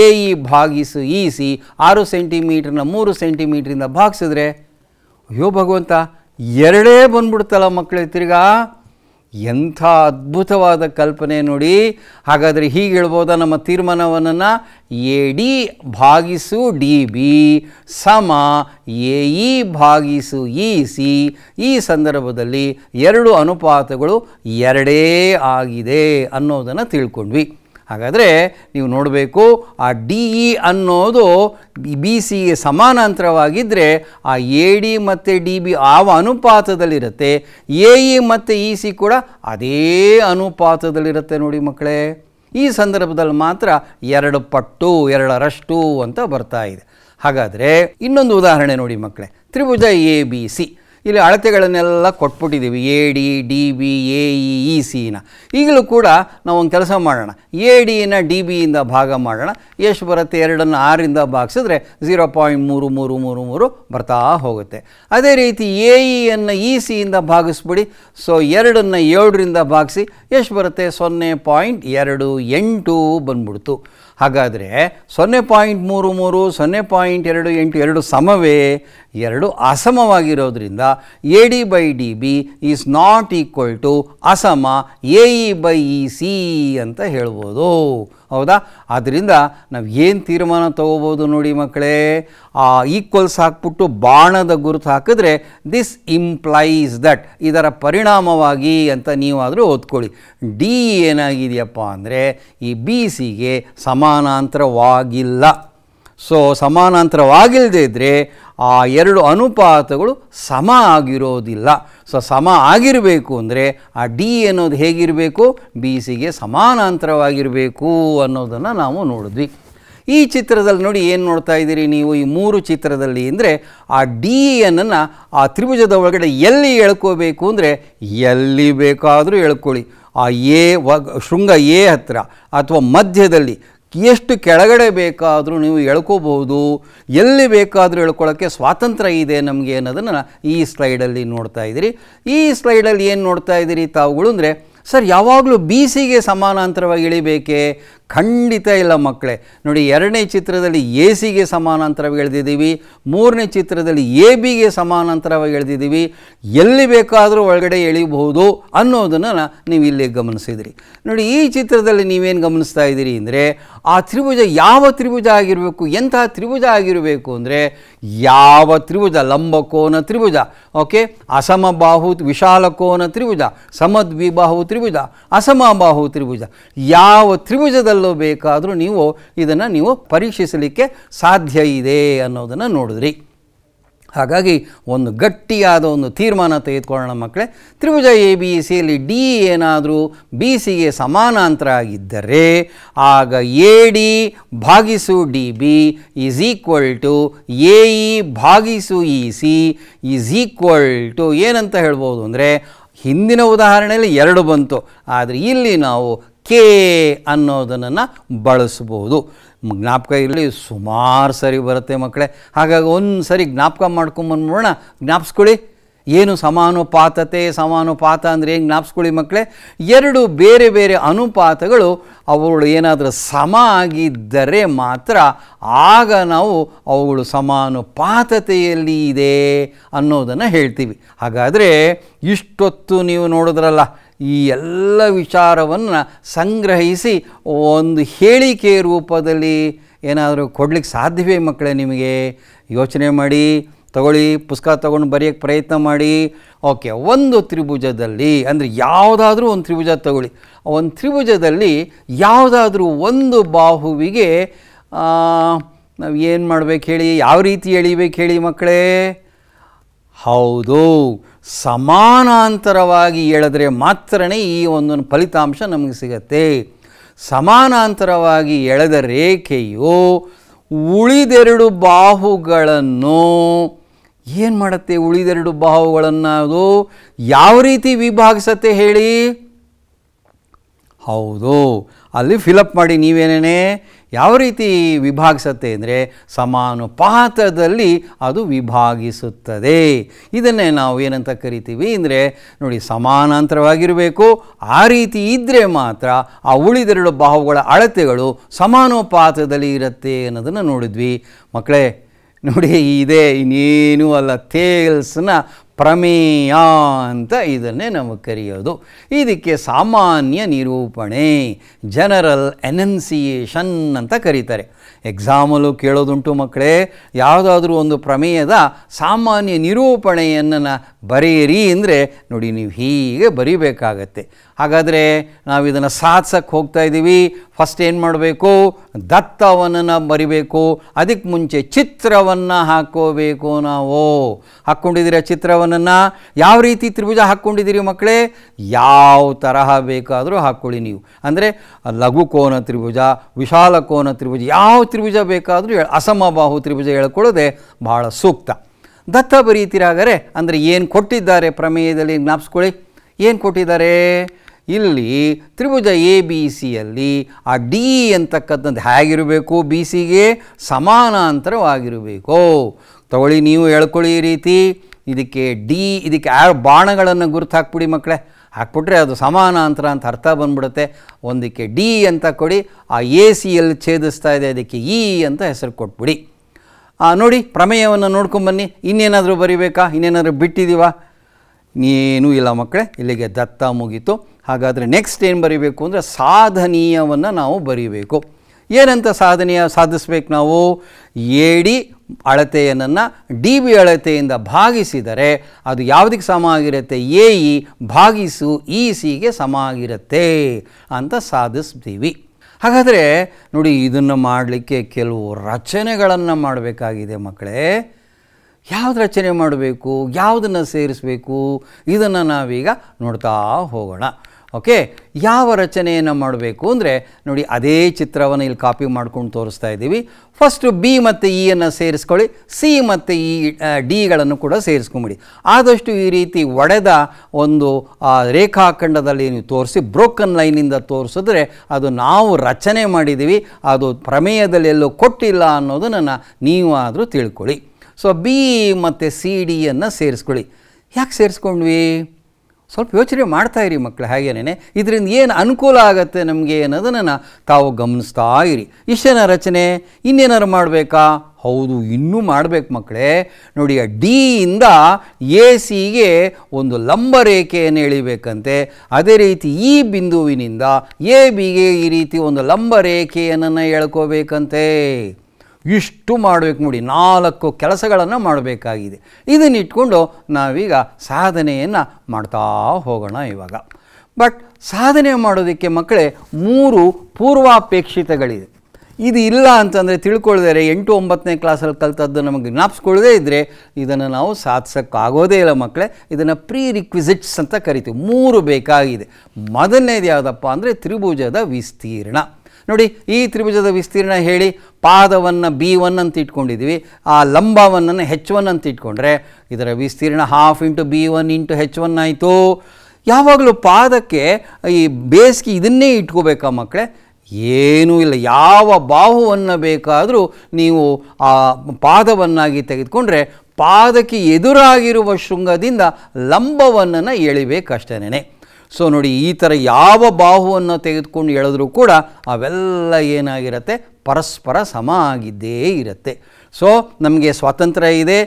ಎ ಇ ಭಾಗಿಸು ಇ ಸಿ ಆರು ಸೆಂಟಿಮೀಟ್ರನ್ನ ಮೂರು ಸೆಂಟಿಮೀಟ್ರಿಂದ ಭಾಗಿಸಿದ್ರೆ ಅಯ್ಯೋ ಭಗವಂತ ಎರಡೇ ಬಂದ್ಬಿಡ್ತಲ್ಲ ಮಕ್ಕಳಿಗೆ ತಿರ್ಗಾ ಎಂಥ ಅದ್ಭುತವಾದ ಕಲ್ಪನೆ ನೋಡಿ ಹಾಗಾದರೆ ಹೀಗೆ ಹೇಳ್ಬೋದ ನಮ್ಮ ತೀರ್ಮಾನವನ್ನು ಎ ಡಿ ಭಾಗಿಸು ಡಿ ಬಿ ಸಮ ಎ ಇ ಭಾಗಿಸು ಇ ಸಿ ಈ ಸಂದರ್ಭದಲ್ಲಿ ಎರಡು ಅನುಪಾತಗಳು ಎರಡೇ ಆಗಿದೆ ಅನ್ನೋದನ್ನು ತಿಳ್ಕೊಂಡ್ವಿ ಹಾಗಾದರೆ ನೀವು ನೋಡಬೇಕು ಆ ಡಿ ಇ ಅನ್ನೋದು ಬಿ ಸಿ ಸಮಾನಾಂತರವಾಗಿದ್ದರೆ ಆ ಎ ಡಿ ಮತ್ತು ಡಿ ಬಿ ಆವ ಅನುಪಾತದಲ್ಲಿರುತ್ತೆ ಎ ಇ ಮತ್ತು ಇ ಸಿ ಕೂಡ ಅದೇ ಅನುಪಾತದಲ್ಲಿರುತ್ತೆ ನೋಡಿ ಮಕ್ಕಳೇ ಈ ಸಂದರ್ಭದಲ್ಲಿ ಮಾತ್ರ ಎರಡು ಪಟ್ಟು ಎರಡರಷ್ಟು ಅಂತ ಬರ್ತಾ ಇದೆ ಹಾಗಾದರೆ ಇನ್ನೊಂದು ಉದಾಹರಣೆ ನೋಡಿ ಮಕ್ಕಳೇ ತ್ರಿಭುಜ ಎ ಬಿ ಸಿ ಇಲ್ಲಿ ಅಳತೆಗಳನ್ನೆಲ್ಲ ಕೊಟ್ಬಿಟ್ಟಿದ್ದೀವಿ A D D B A E E ಸಿನ ಈಗಲೂ ಕೂಡ ನಾವು ಒಂದು ಕೆಲಸ ಮಾಡೋಣ ಎ ಡಿನ ಡಿ ಬಿಯಿಂದ ಭಾಗ ಮಾಡೋಣ ಎಷ್ಟು ಬರುತ್ತೆ ಎರಡನ್ನು ಆರಿಂದ ಭಾಗಿಸಿದ್ರೆ ಝೀರೋ ಪಾಯಿಂಟ್ ಮೂರು ಮೂರು ಮೂರು ಮೂರು ಬರ್ತಾ ಹೋಗುತ್ತೆ ಅದೇ ರೀತಿ ಎ ಇಯನ್ನು e e, ಇ ಸಿಯಿಂದ ಭಾಗಿಸ್ಬಿಡಿ ಸೊ ಎರಡನ್ನು ಏಳರಿಂದ ಭಾಗಿಸಿ ಎಷ್ಟು ಬರುತ್ತೆ ಸೊನ್ನೆ ಪಾಯಿಂಟ್ ಎರಡು ಎಂಟು ಬಂದ್ಬಿಡ್ತು ಹಾಗಾದರೆ ಸೊನ್ನೆ ಪಾಯಿಂಟ್ ಮೂರು ಮೂರು ಸೊನ್ನೆ ಪಾಯಿಂಟ್ ಎರಡು ಎಂಟು ಎರಡು ಸಮವೇ ಎರಡು ಅಸಮವಾಗಿರೋದ್ರಿಂದ A D by D B is not equal to ಅಸಮ A E by E C ಅಂತ ಹೇಳ್ಬೋದು ಹೌದಾ ಆದ್ದರಿಂದ ನಾವು ಏನು ತೀರ್ಮಾನ ತೊಗೋಬೋದು ನೋಡಿ ಮಕ್ಕಳೇ ಆ ಈಕ್ವಲ್ಸ್ ಹಾಕ್ಬಿಟ್ಟು ಬಾಣದ ಗುರುತು ಹಾಕಿದ್ರೆ ದಿಸ್ ಇಂಪ್ಲೈಸ್ ದಟ್ ಇದರ ಪರಿಣಾಮವಾಗಿ ಅಂತ ನೀವಾದರೂ ಓದ್ಕೊಳ್ಳಿ ಡಿ ಏನಾಗಿದೆಯಪ್ಪ ಅಂದರೆ ಈ ಬಿ ಸಿಗೆ ಸಮಾನಾಂತರವಾಗಿಲ್ಲ ಸೊ ಸಮಾನಾಂತರವಾಗಿಲ್ಲದೇ ಇದ್ದರೆ ಆ ಎರಡು ಅನುಪಾತಗಳು ಸಮ ಆಗಿರೋದಿಲ್ಲ ಸೊ ಸಮ ಆಗಿರಬೇಕು ಅಂದರೆ ಆ ಡಿ ಅನ್ನೋದು ಹೇಗಿರಬೇಕು ಬಿ ಸಿಗೆ ಸಮಾನಾಂತರವಾಗಿರಬೇಕು ಅನ್ನೋದನ್ನು ನಾವು ನೋಡಿದ್ವಿ ಈ ಚಿತ್ರದಲ್ಲಿ ನೋಡಿ ಏನು ನೋಡ್ತಾ ಇದ್ದೀರಿ ನೀವು ಈ ಮೂರು ಚಿತ್ರದಲ್ಲಿ ಅಂದರೆ ಆ ಡಿ ಎನನ್ನು ಆ ತ್ರಿಭುಜದ ಒಳಗಡೆ ಎಲ್ಲಿ ಎಳ್ಕೋಬೇಕು ಅಂದರೆ ಎಲ್ಲಿ ಬೇಕಾದರೂ ಎಳ್ಕೊಳ್ಳಿ ಆ ಎ ವ ಶೃಂಗ ಎ ಹತ್ತಿರ ಅಥವಾ ಮಧ್ಯದಲ್ಲಿ ಎಷ್ಟು ಕೆಳಗಡೆ ಬೇಕಾದರೂ ನೀವು ಎಳ್ಕೋಬಹುದು ಎಲ್ಲಿ ಬೇಕಾದರೂ ಎಳ್ಕೊಳ್ಳೋಕ್ಕೆ ಸ್ವಾತಂತ್ರ್ಯ ಇದೆ ನಮಗೆ ಅನ್ನೋದನ್ನು ಈ ಸ್ಲೈಡಲ್ಲಿ ನೋಡ್ತಾ ಇದ್ದೀರಿ ಈ ಸ್ಲೈಡಲ್ಲಿ ಏನು ನೋಡ್ತಾ ಇದ್ದೀರಿ ತಾವುಗಳು ಅಂದರೆ ಸರ್ ಯಾವಾಗಲೂ ಬಿ ಸಿಗೆ ಸಮಾನಾಂತರವಾಗಿ ಇಳಿಬೇಕೆ ಖಂಡಿತ ಇಲ್ಲ ಮಕ್ಕಳೇ ನೋಡಿ ಎರಡನೇ ಚಿತ್ರದಲ್ಲಿ ಎ ಸಿಗೆ ಸಮಾನಾಂತರವಾಗಿ ಎಳೆದಿದ್ದೀವಿ ಮೂರನೇ ಚಿತ್ರದಲ್ಲಿ ಎ ಬಿಗೆ ಸಮಾನಾಂತರವಾಗಿ ಎಳೆದಿದ್ದೀವಿ ಎಲ್ಲಿ ಬೇಕಾದರೂ ಒಳಗಡೆ ಎಳಿಬಹುದು ಅನ್ನೋದನ್ನು ನೀವು ಇಲ್ಲಿ ಗಮನಿಸಿದಿರಿ ನೋಡಿ ಈ ಚಿತ್ರದಲ್ಲಿ ನೀವೇನು ಗಮನಿಸ್ತಾ ಇದ್ದೀರಿ ಅಂದರೆ ಆ ತ್ರಿಭುಜ ಯಾವ ತ್ರಿಭುಜ ಆಗಿರಬೇಕು ಎಂತಹ ತ್ರಿಭುಜ ಆಗಿರಬೇಕು ಅಂದರೆ ಯಾವ ತ್ರಿಭುಜ ಲಂಬಕೋನ ತ್ರಿಭುಜ ಓಕೆ ಅಸಮ ಅಸಮಬಾಹು ವಿಶಾಲಕೋನ ತ್ರಿಭುಜ ಸಮದ್ವಿಬಾಹು ತ್ರಿಭುಜ ಅಸಮಬಾಹು ತ್ರಿಭುಜ ಯಾವ ತ್ರಿಭುಜದಲ್ಲಿ ಬೇಕಾದರೂ ನೀವು ಇದನ್ನು ನೀವು ಪರೀಕ್ಷಿಸಲಿಕ್ಕೆ ಸಾಧ್ಯ ಇದೆ ಅನ್ನೋದನ್ನು ನೋಡಿದ್ರಿ ಹಾಗಾಗಿ ಒಂದು ಗಟ್ಟಿಯಾದ ಒಂದು ತೀರ್ಮಾನ ತೆಗೆದುಕೊಳ್ಳೋಣ ಮಕ್ಕಳೇ ತ್ರಿಭುಜ ಎ ಬಿ ಸಿಯಲ್ಲಿ ಡಿ ಏನಾದರೂ ಬಿ ಸಿಗೆ ಸಮಾನಾಂತರ ಆಗಿದ್ದರೆ ಆಗ ಎ ಡಿ ಭಾಗಿಸು D B is equal to A E ಭಾಗಿಸು E C is equal to ಏನಂತ ಹೇಳ್ಬೋದು ಅಂದರೆ ಹಿಂದಿನ ಉದಾಹರಣೆಯಲ್ಲಿ ಎರಡು ಬಂತು ಆದರೆ ಇಲ್ಲಿ ನಾವು ಕೆ ಅನ್ನೋದನ್ನು ಬಳಸ್ಬೋದು ಜ್ಞಾಪಕ ಇರಲಿ ಸುಮಾರು ಸರಿ ಬರುತ್ತೆ ಮಕ್ಕಳೇ ಹಾಗಾಗಿ ಒಂದು ಸರಿ ಜ್ಞಾಪಕ ಮಾಡ್ಕೊಂಬಂದ್ಬಿಡೋಣ ಜ್ಞಾಪಿಸ್ಕೊಳ್ಳಿ ಏನು ಸಮಾನುಪಾತತೆ ಸಮಾನುಪಾತ ಅಂದರೆ ಏನು ಜ್ಞಾಪಿಸ್ಕೊಳ್ಳಿ ಮಕ್ಕಳೇ ಎರಡು ಬೇರೆ ಬೇರೆ ಅನುಪಾತಗಳು ಅವುಗಳು ಏನಾದರೂ ಸಮ ಆಗಿದ್ದರೆ ಮಾತ್ರ ಆಗ ನಾವು ಅವುಗಳು ಸಮಾನುಪಾತತೆಯಲ್ಲಿ ಇದೆ ಅನ್ನೋದನ್ನು ಹೇಳ್ತೀವಿ ಹಾಗಾದರೆ ಇಷ್ಟೊತ್ತು ನೀವು ನೋಡಿದ್ರಲ್ಲ ಈ ಎಲ್ಲ ವಿಚಾರವನ್ನು ಸಂಗ್ರಹಿಸಿ ಒಂದು ಹೇಳಿಕೆ ರೂಪದಲ್ಲಿ ಏನಾದರೂ ಕೊಡಲಿಕ್ಕೆ ಸಾಧ್ಯವೇ ಮಕ್ಕಳೇ ನಿಮಗೆ ಯೋಚನೆ ಮಾಡಿ ತಗೊಳ್ಳಿ ಪುಸ್ತಕ ತಗೊಂಡು ಬರೆಯೋಕ್ಕೆ ಪ್ರಯತ್ನ ಮಾಡಿ ಓಕೆ ಒಂದು ತ್ರಿಭುಜದಲ್ಲಿ ಅಂದರೆ ಯಾವುದಾದ್ರೂ ಒಂದು ತ್ರಿಭುಜ ತಗೊಳ್ಳಿ ಒಂದು ತ್ರಿಭುಜದಲ್ಲಿ ಯಾವುದಾದ್ರೂ ಒಂದು ಬಾಹುವಿಗೆ ನಾವು ಏನು ಮಾಡ್ಬೇಕು ಹೇಳಿ ಯಾವ ರೀತಿ ಎಳಿಬೇಕು ಹೇಳಿ ಮಕ್ಕಳೇ ಹೌದು ಸಮಾನಾಂತರವಾಗಿ ಎಳೆದರೆ ಮಾತ್ರ ಈ ಒಂದೊಂದು ಫಲಿತಾಂಶ ನಮಗೆ ಸಿಗತ್ತೆ ಸಮಾನಾಂತರವಾಗಿ ಎಳೆದ ರೇಖೆಯು ಉಳಿದೆರಡು ಬಾಹುಗಳನ್ನು ಏನು ಮಾಡುತ್ತೆ ಉಳಿದೆರಡು ಬಾಹುಗಳನ್ನು ಯಾವ ರೀತಿ ವಿಭಾಗಿಸತ್ತೆ ಹೇಳಿ ಹೌದು ಅಲ್ಲಿ ಫಿಲಪ್ ಮಾಡಿ ನೀವೇನೇ ಯಾವ ರೀತಿ ವಿಭಾಗಿಸುತ್ತೆ ಅಂದರೆ ಸಮಾನುಪಾತದಲ್ಲಿ ಅದು ವಿಭಾಗಿಸುತ್ತದೆ ಇದನ್ನೇ ನಾವು ಏನಂತ ಕರಿತೀವಿ ಅಂದರೆ ನೋಡಿ ಸಮಾನಾಂತರವಾಗಿರಬೇಕು ಆ ರೀತಿ ಇದ್ದರೆ ಮಾತ್ರ ಆ ಉಳಿದೆರಡು ಬಾಹುಗಳ ಅಳತೆಗಳು ಸಮಾನುಪಾತದಲ್ಲಿ ಇರುತ್ತೆ ಅನ್ನೋದನ್ನು ನೋಡಿದ್ವಿ ಮಕ್ಕಳೇ ನೋಡಿ ಇದೇ ಇನ್ನೇನೂ ಅಲ್ಲ ತೇಲ್ಸ್ನ ಪ್ರಮೇಯ ಅಂತ ಇದನ್ನೇ ನಾವು ಕರೆಯೋದು ಇದಕ್ಕೆ ಸಾಮಾನ್ಯ ನಿರೂಪಣೆ ಜನರಲ್ ಎನನ್ಸಿಯೇಷನ್ ಅಂತ ಕರೀತಾರೆ ಎಕ್ಸಾಮಲ್ಲೂ ಕೇಳೋದುಂಟು ಮಕ್ಕಳೇ ಯಾವುದಾದ್ರೂ ಒಂದು ಪ್ರಮೇಯದ ಸಾಮಾನ್ಯ ನಿರೂಪಣೆಯನ್ನು ಬರೆಯಿರಿ ಅಂದರೆ ನೋಡಿ ನೀವು ಹೀಗೆ ಬರೀಬೇಕಾಗತ್ತೆ ಹಾಗಾದರೆ ನಾವು ಇದನ್ನು ಸಾಧಿಸಕ್ಕೆ ಹೋಗ್ತಾ ಇದ್ದೀವಿ ಫಸ್ಟ್ ಏನು ಮಾಡಬೇಕು ದತ್ತವನ್ನು ಬರಿಬೇಕು ಅದಕ್ಕೆ ಮುಂಚೆ ಚಿತ್ರವನ್ನು ಹಾಕೋಬೇಕು ನಾವು ಹಾಕ್ಕೊಂಡಿದ್ದೀರಾ ಚಿತ್ರವನ್ನು ನನ್ನ ಯಾವ ರೀತಿ ತ್ರಿಭುಜ ಹಾಕ್ಕೊಂಡಿದ್ದೀರಿ ಮಕ್ಕಳೇ ಯಾವ ತರಹ ಬೇಕಾದರೂ ಹಾಕ್ಕೊಳ್ಳಿ ನೀವು ಅಂದರೆ ಕೋನ ತ್ರಿಭುಜ ವಿಶಾಲ ಕೋನ ತ್ರಿಭುಜ ಯಾವ ತ್ರಿಭುಜ ಬೇಕಾದರೂ ಅಸಮಬಾಹು ತ್ರಿಭುಜ ಹೇಳ್ಕೊಳ್ಳೋದೆ ಬಹಳ ಸೂಕ್ತ ದತ್ತ ಬರೀತಿರಾಗರೆ ಅಂದರೆ ಏನು ಕೊಟ್ಟಿದ್ದಾರೆ ಪ್ರಮೇಯದಲ್ಲಿ ಜ್ಞಾಪಿಸ್ಕೊಳ್ಳಿ ಏನು ಕೊಟ್ಟಿದ್ದಾರೆ ಇಲ್ಲಿ ತ್ರಿಭುಜ ಎ ಬಿ ಸಿಯಲ್ಲಿ ಆ ಡಿ ಅಂತಕ್ಕಂಥದ್ದು ಹೇಗಿರಬೇಕು ಬಿ ಸಿಗೆ ಸಮಾನಾಂತರವಾಗಿರಬೇಕು ತಗೊಳ್ಳಿ ನೀವು ಹೇಳ್ಕೊಳ್ಳಿ ಈ ರೀತಿ ಇದಕ್ಕೆ ಡಿ ಇದಕ್ಕೆ ಆ ಬಾಣಗಳನ್ನು ಗುರುತು ಹಾಕ್ಬಿಡಿ ಮಕ್ಕಳೇ ಹಾಕ್ಬಿಟ್ರೆ ಅದು ಸಮಾನಾಂತರ ಅಂತ ಅರ್ಥ ಬಂದ್ಬಿಡುತ್ತೆ ಒಂದಕ್ಕೆ ಡಿ ಅಂತ ಕೊಡಿ ಆ ಎ ಸಿಯಲ್ಲಿ ಛೇದಿಸ್ತಾ ಇದೆ ಅದಕ್ಕೆ ಇ ಅಂತ ಹೆಸರು ಕೊಟ್ಬಿಡಿ ನೋಡಿ ಪ್ರಮೇಯವನ್ನು ನೋಡ್ಕೊಂಬನ್ನಿ ಇನ್ನೇನಾದರೂ ಬರಿಬೇಕಾ ಇನ್ನೇನಾದರೂ ಬಿಟ್ಟಿದ್ದೀವಾ ಏನೂ ಇಲ್ಲ ಮಕ್ಕಳೇ ಇಲ್ಲಿಗೆ ದತ್ತ ಮುಗೀತು ಹಾಗಾದರೆ ನೆಕ್ಸ್ಟ್ ಏನು ಬರೀಬೇಕು ಅಂದರೆ ಸಾಧನೀಯವನ್ನು ನಾವು ಬರೀಬೇಕು ಏನಂತ ಸಾಧನೆಯ ಸಾಧಿಸ್ಬೇಕು ನಾವು ಎ ಡಿ ಅಳತೆಯನ್ನು ಡಿ ಬಿ ಅಳತೆಯಿಂದ ಭಾಗಿಸಿದರೆ ಅದು ಯಾವುದಕ್ಕೆ ಸಮ ಆಗಿರುತ್ತೆ ಎ ಇ ಭಾಗಿಸು ಇ ಸಿಗೆ ಸಮ ಆಗಿರುತ್ತೆ ಅಂತ ಸಾಧಿಸ್ತೀವಿ ಹಾಗಾದರೆ ನೋಡಿ ಇದನ್ನು ಮಾಡಲಿಕ್ಕೆ ಕೆಲವು ರಚನೆಗಳನ್ನು ಮಾಡಬೇಕಾಗಿದೆ ಮಕ್ಕಳೇ ಯಾವ್ದು ರಚನೆ ಮಾಡಬೇಕು ಯಾವುದನ್ನು ಸೇರಿಸಬೇಕು ಇದನ್ನು ನಾವೀಗ ನೋಡ್ತಾ ಹೋಗೋಣ ಓಕೆ ಯಾವ ರಚನೆಯನ್ನು ಮಾಡಬೇಕು ಅಂದರೆ ನೋಡಿ ಅದೇ ಚಿತ್ರವನ್ನು ಇಲ್ಲಿ ಕಾಪಿ ಮಾಡ್ಕೊಂಡು ತೋರಿಸ್ತಾ ಇದ್ದೀವಿ ಫಸ್ಟು ಬಿ ಮತ್ತು ಇಯನ್ನು e ಸೇರಿಸ್ಕೊಳ್ಳಿ ಸಿ ಮತ್ತು ಇ e, ಡಿಗಳನ್ನು ಕೂಡ ಸೇರಿಸ್ಕೊಂಬಿಡಿ ಆದಷ್ಟು ಈ ರೀತಿ ಒಡೆದ ಒಂದು ರೇಖಾಖಂಡದಲ್ಲಿ ನೀವು ತೋರಿಸಿ ಬ್ರೋಕನ್ ಲೈನಿಂದ ತೋರಿಸಿದ್ರೆ ಅದು ನಾವು ರಚನೆ ಮಾಡಿದ್ದೀವಿ ಅದು ಪ್ರಮೇಯದಲ್ಲಿ ಎಲ್ಲೂ ಕೊಟ್ಟಿಲ್ಲ ಅನ್ನೋದನ್ನು ನೀವು ಆದರೂ ತಿಳ್ಕೊಳ್ಳಿ ಸೊ ಬಿ ಮತ್ತು ಸಿ ಡಿಯನ್ನು ಸೇರಿಸ್ಕೊಳ್ಳಿ ಯಾಕೆ ಸೇರಿಸ್ಕೊಂಡ್ವಿ ಸ್ವಲ್ಪ ಯೋಚನೆ ಮಾಡ್ತಾ ಇರಿ ಮಕ್ಕಳು ಹಾಗೇನೇ ಇದರಿಂದ ಏನು ಅನುಕೂಲ ಆಗುತ್ತೆ ನಮಗೆ ಅನ್ನೋದನ್ನು ತಾವು ಗಮನಿಸ್ತಾ ಇರಿ ಇಷ್ಟೇನ ರಚನೆ ಇನ್ನೇನಾರು ಮಾಡಬೇಕಾ ಹೌದು ಇನ್ನೂ ಮಾಡಬೇಕು ಮಕ್ಕಳೇ ನೋಡಿ ಆ ಡಿಯಿಂದ ಎ ಸಿಗೆ ಒಂದು ಲಂಬ ರೇಖೆಯನ್ನು ಎಳಿಬೇಕಂತೆ ಅದೇ ರೀತಿ ಈ ಬಿಂದುವಿನಿಂದ ಎ ಬಿಗೆ ಈ ರೀತಿ ಒಂದು ಲಂಬ ರೇಖೆಯನ್ನು ಎಳ್ಕೋಬೇಕಂತೆ ಇಷ್ಟು ಮಾಡಬೇಕು ನೋಡಿ ನಾಲ್ಕು ಕೆಲಸಗಳನ್ನು ಮಾಡಬೇಕಾಗಿದೆ ಇದನ್ನಿಟ್ಕೊಂಡು ನಾವೀಗ ಸಾಧನೆಯನ್ನು ಮಾಡ್ತಾ ಹೋಗೋಣ ಇವಾಗ ಬಟ್ ಸಾಧನೆ ಮಾಡೋದಕ್ಕೆ ಮಕ್ಕಳೇ ಮೂರು ಪೂರ್ವಾಪೇಕ್ಷಿತಗಳಿದೆ ಇದು ಇಲ್ಲ ಅಂತಂದರೆ ತಿಳ್ಕೊಳ್ದರೆ ಎಂಟು ಒಂಬತ್ತನೇ ಕ್ಲಾಸಲ್ಲಿ ಕಲ್ತದ್ದು ನಮಗೆ ಜ್ಞಾಪಿಸ್ಕೊಳ್ಳದೇ ಇದ್ದರೆ ಇದನ್ನು ನಾವು ಸಾಧಿಸೋಕ್ಕಾಗೋದೇ ಇಲ್ಲ ಮಕ್ಕಳೇ ಇದನ್ನು ಪ್ರೀ ರಿಕ್ವಿಸಿಟ್ಸ್ ಅಂತ ಕರಿತೀವಿ ಮೂರು ಬೇಕಾಗಿದೆ ಮೊದಲನೇದು ಯಾವುದಪ್ಪ ಅಂದರೆ ತ್ರಿಭುಜದ ವಿಸ್ತೀರ್ಣ ನೋಡಿ ಈ ತ್ರಿಭುಜದ ವಿಸ್ತೀರ್ಣ ಹೇಳಿ ಪಾದವನ್ನು ಬಿ ಒನ್ ಅಂತ ಇಟ್ಕೊಂಡಿದ್ದೀವಿ ಆ ಲಂಬವನ್ನು ಹೆಚ್ ಒನ್ ಅಂತ ಇಟ್ಕೊಂಡ್ರೆ ಇದರ ವಿಸ್ತೀರ್ಣ half into B one into H one ಆಯಿತು ಯಾವಾಗಲೂ ಪಾದಕ್ಕೆ ಈ ಬೇಸಿಗೆ ಇದನ್ನೇ ಇಟ್ಕೋಬೇಕಾ ಮಕ್ಕಳೇ ಏನೂ ಇಲ್ಲ ಯಾವ ಬಾಹುವನ್ನು ಬೇಕಾದರೂ ನೀವು ಆ ಪಾದವನ್ನಾಗಿ ತೆಗೆದುಕೊಂಡ್ರೆ ಪಾದಕ್ಕೆ ಎದುರಾಗಿರುವ ಶೃಂಗದಿಂದ ಲಂಬವನ್ನು ಎಳಿಬೇಕಷ್ಟೇನೆ ಸೊ ನೋಡಿ ಈ ಥರ ಯಾವ ಬಾಹುವನ್ನು ತೆಗೆದುಕೊಂಡು ಎಳೆದ್ರೂ ಕೂಡ ಅವೆಲ್ಲ ಏನಾಗಿರುತ್ತೆ ಪರಸ್ಪರ ಸಮ ಆಗಿದ್ದೇ ಇರುತ್ತೆ ಸೊ ನಮಗೆ ಸ್ವಾತಂತ್ರ್ಯ ಇದೆ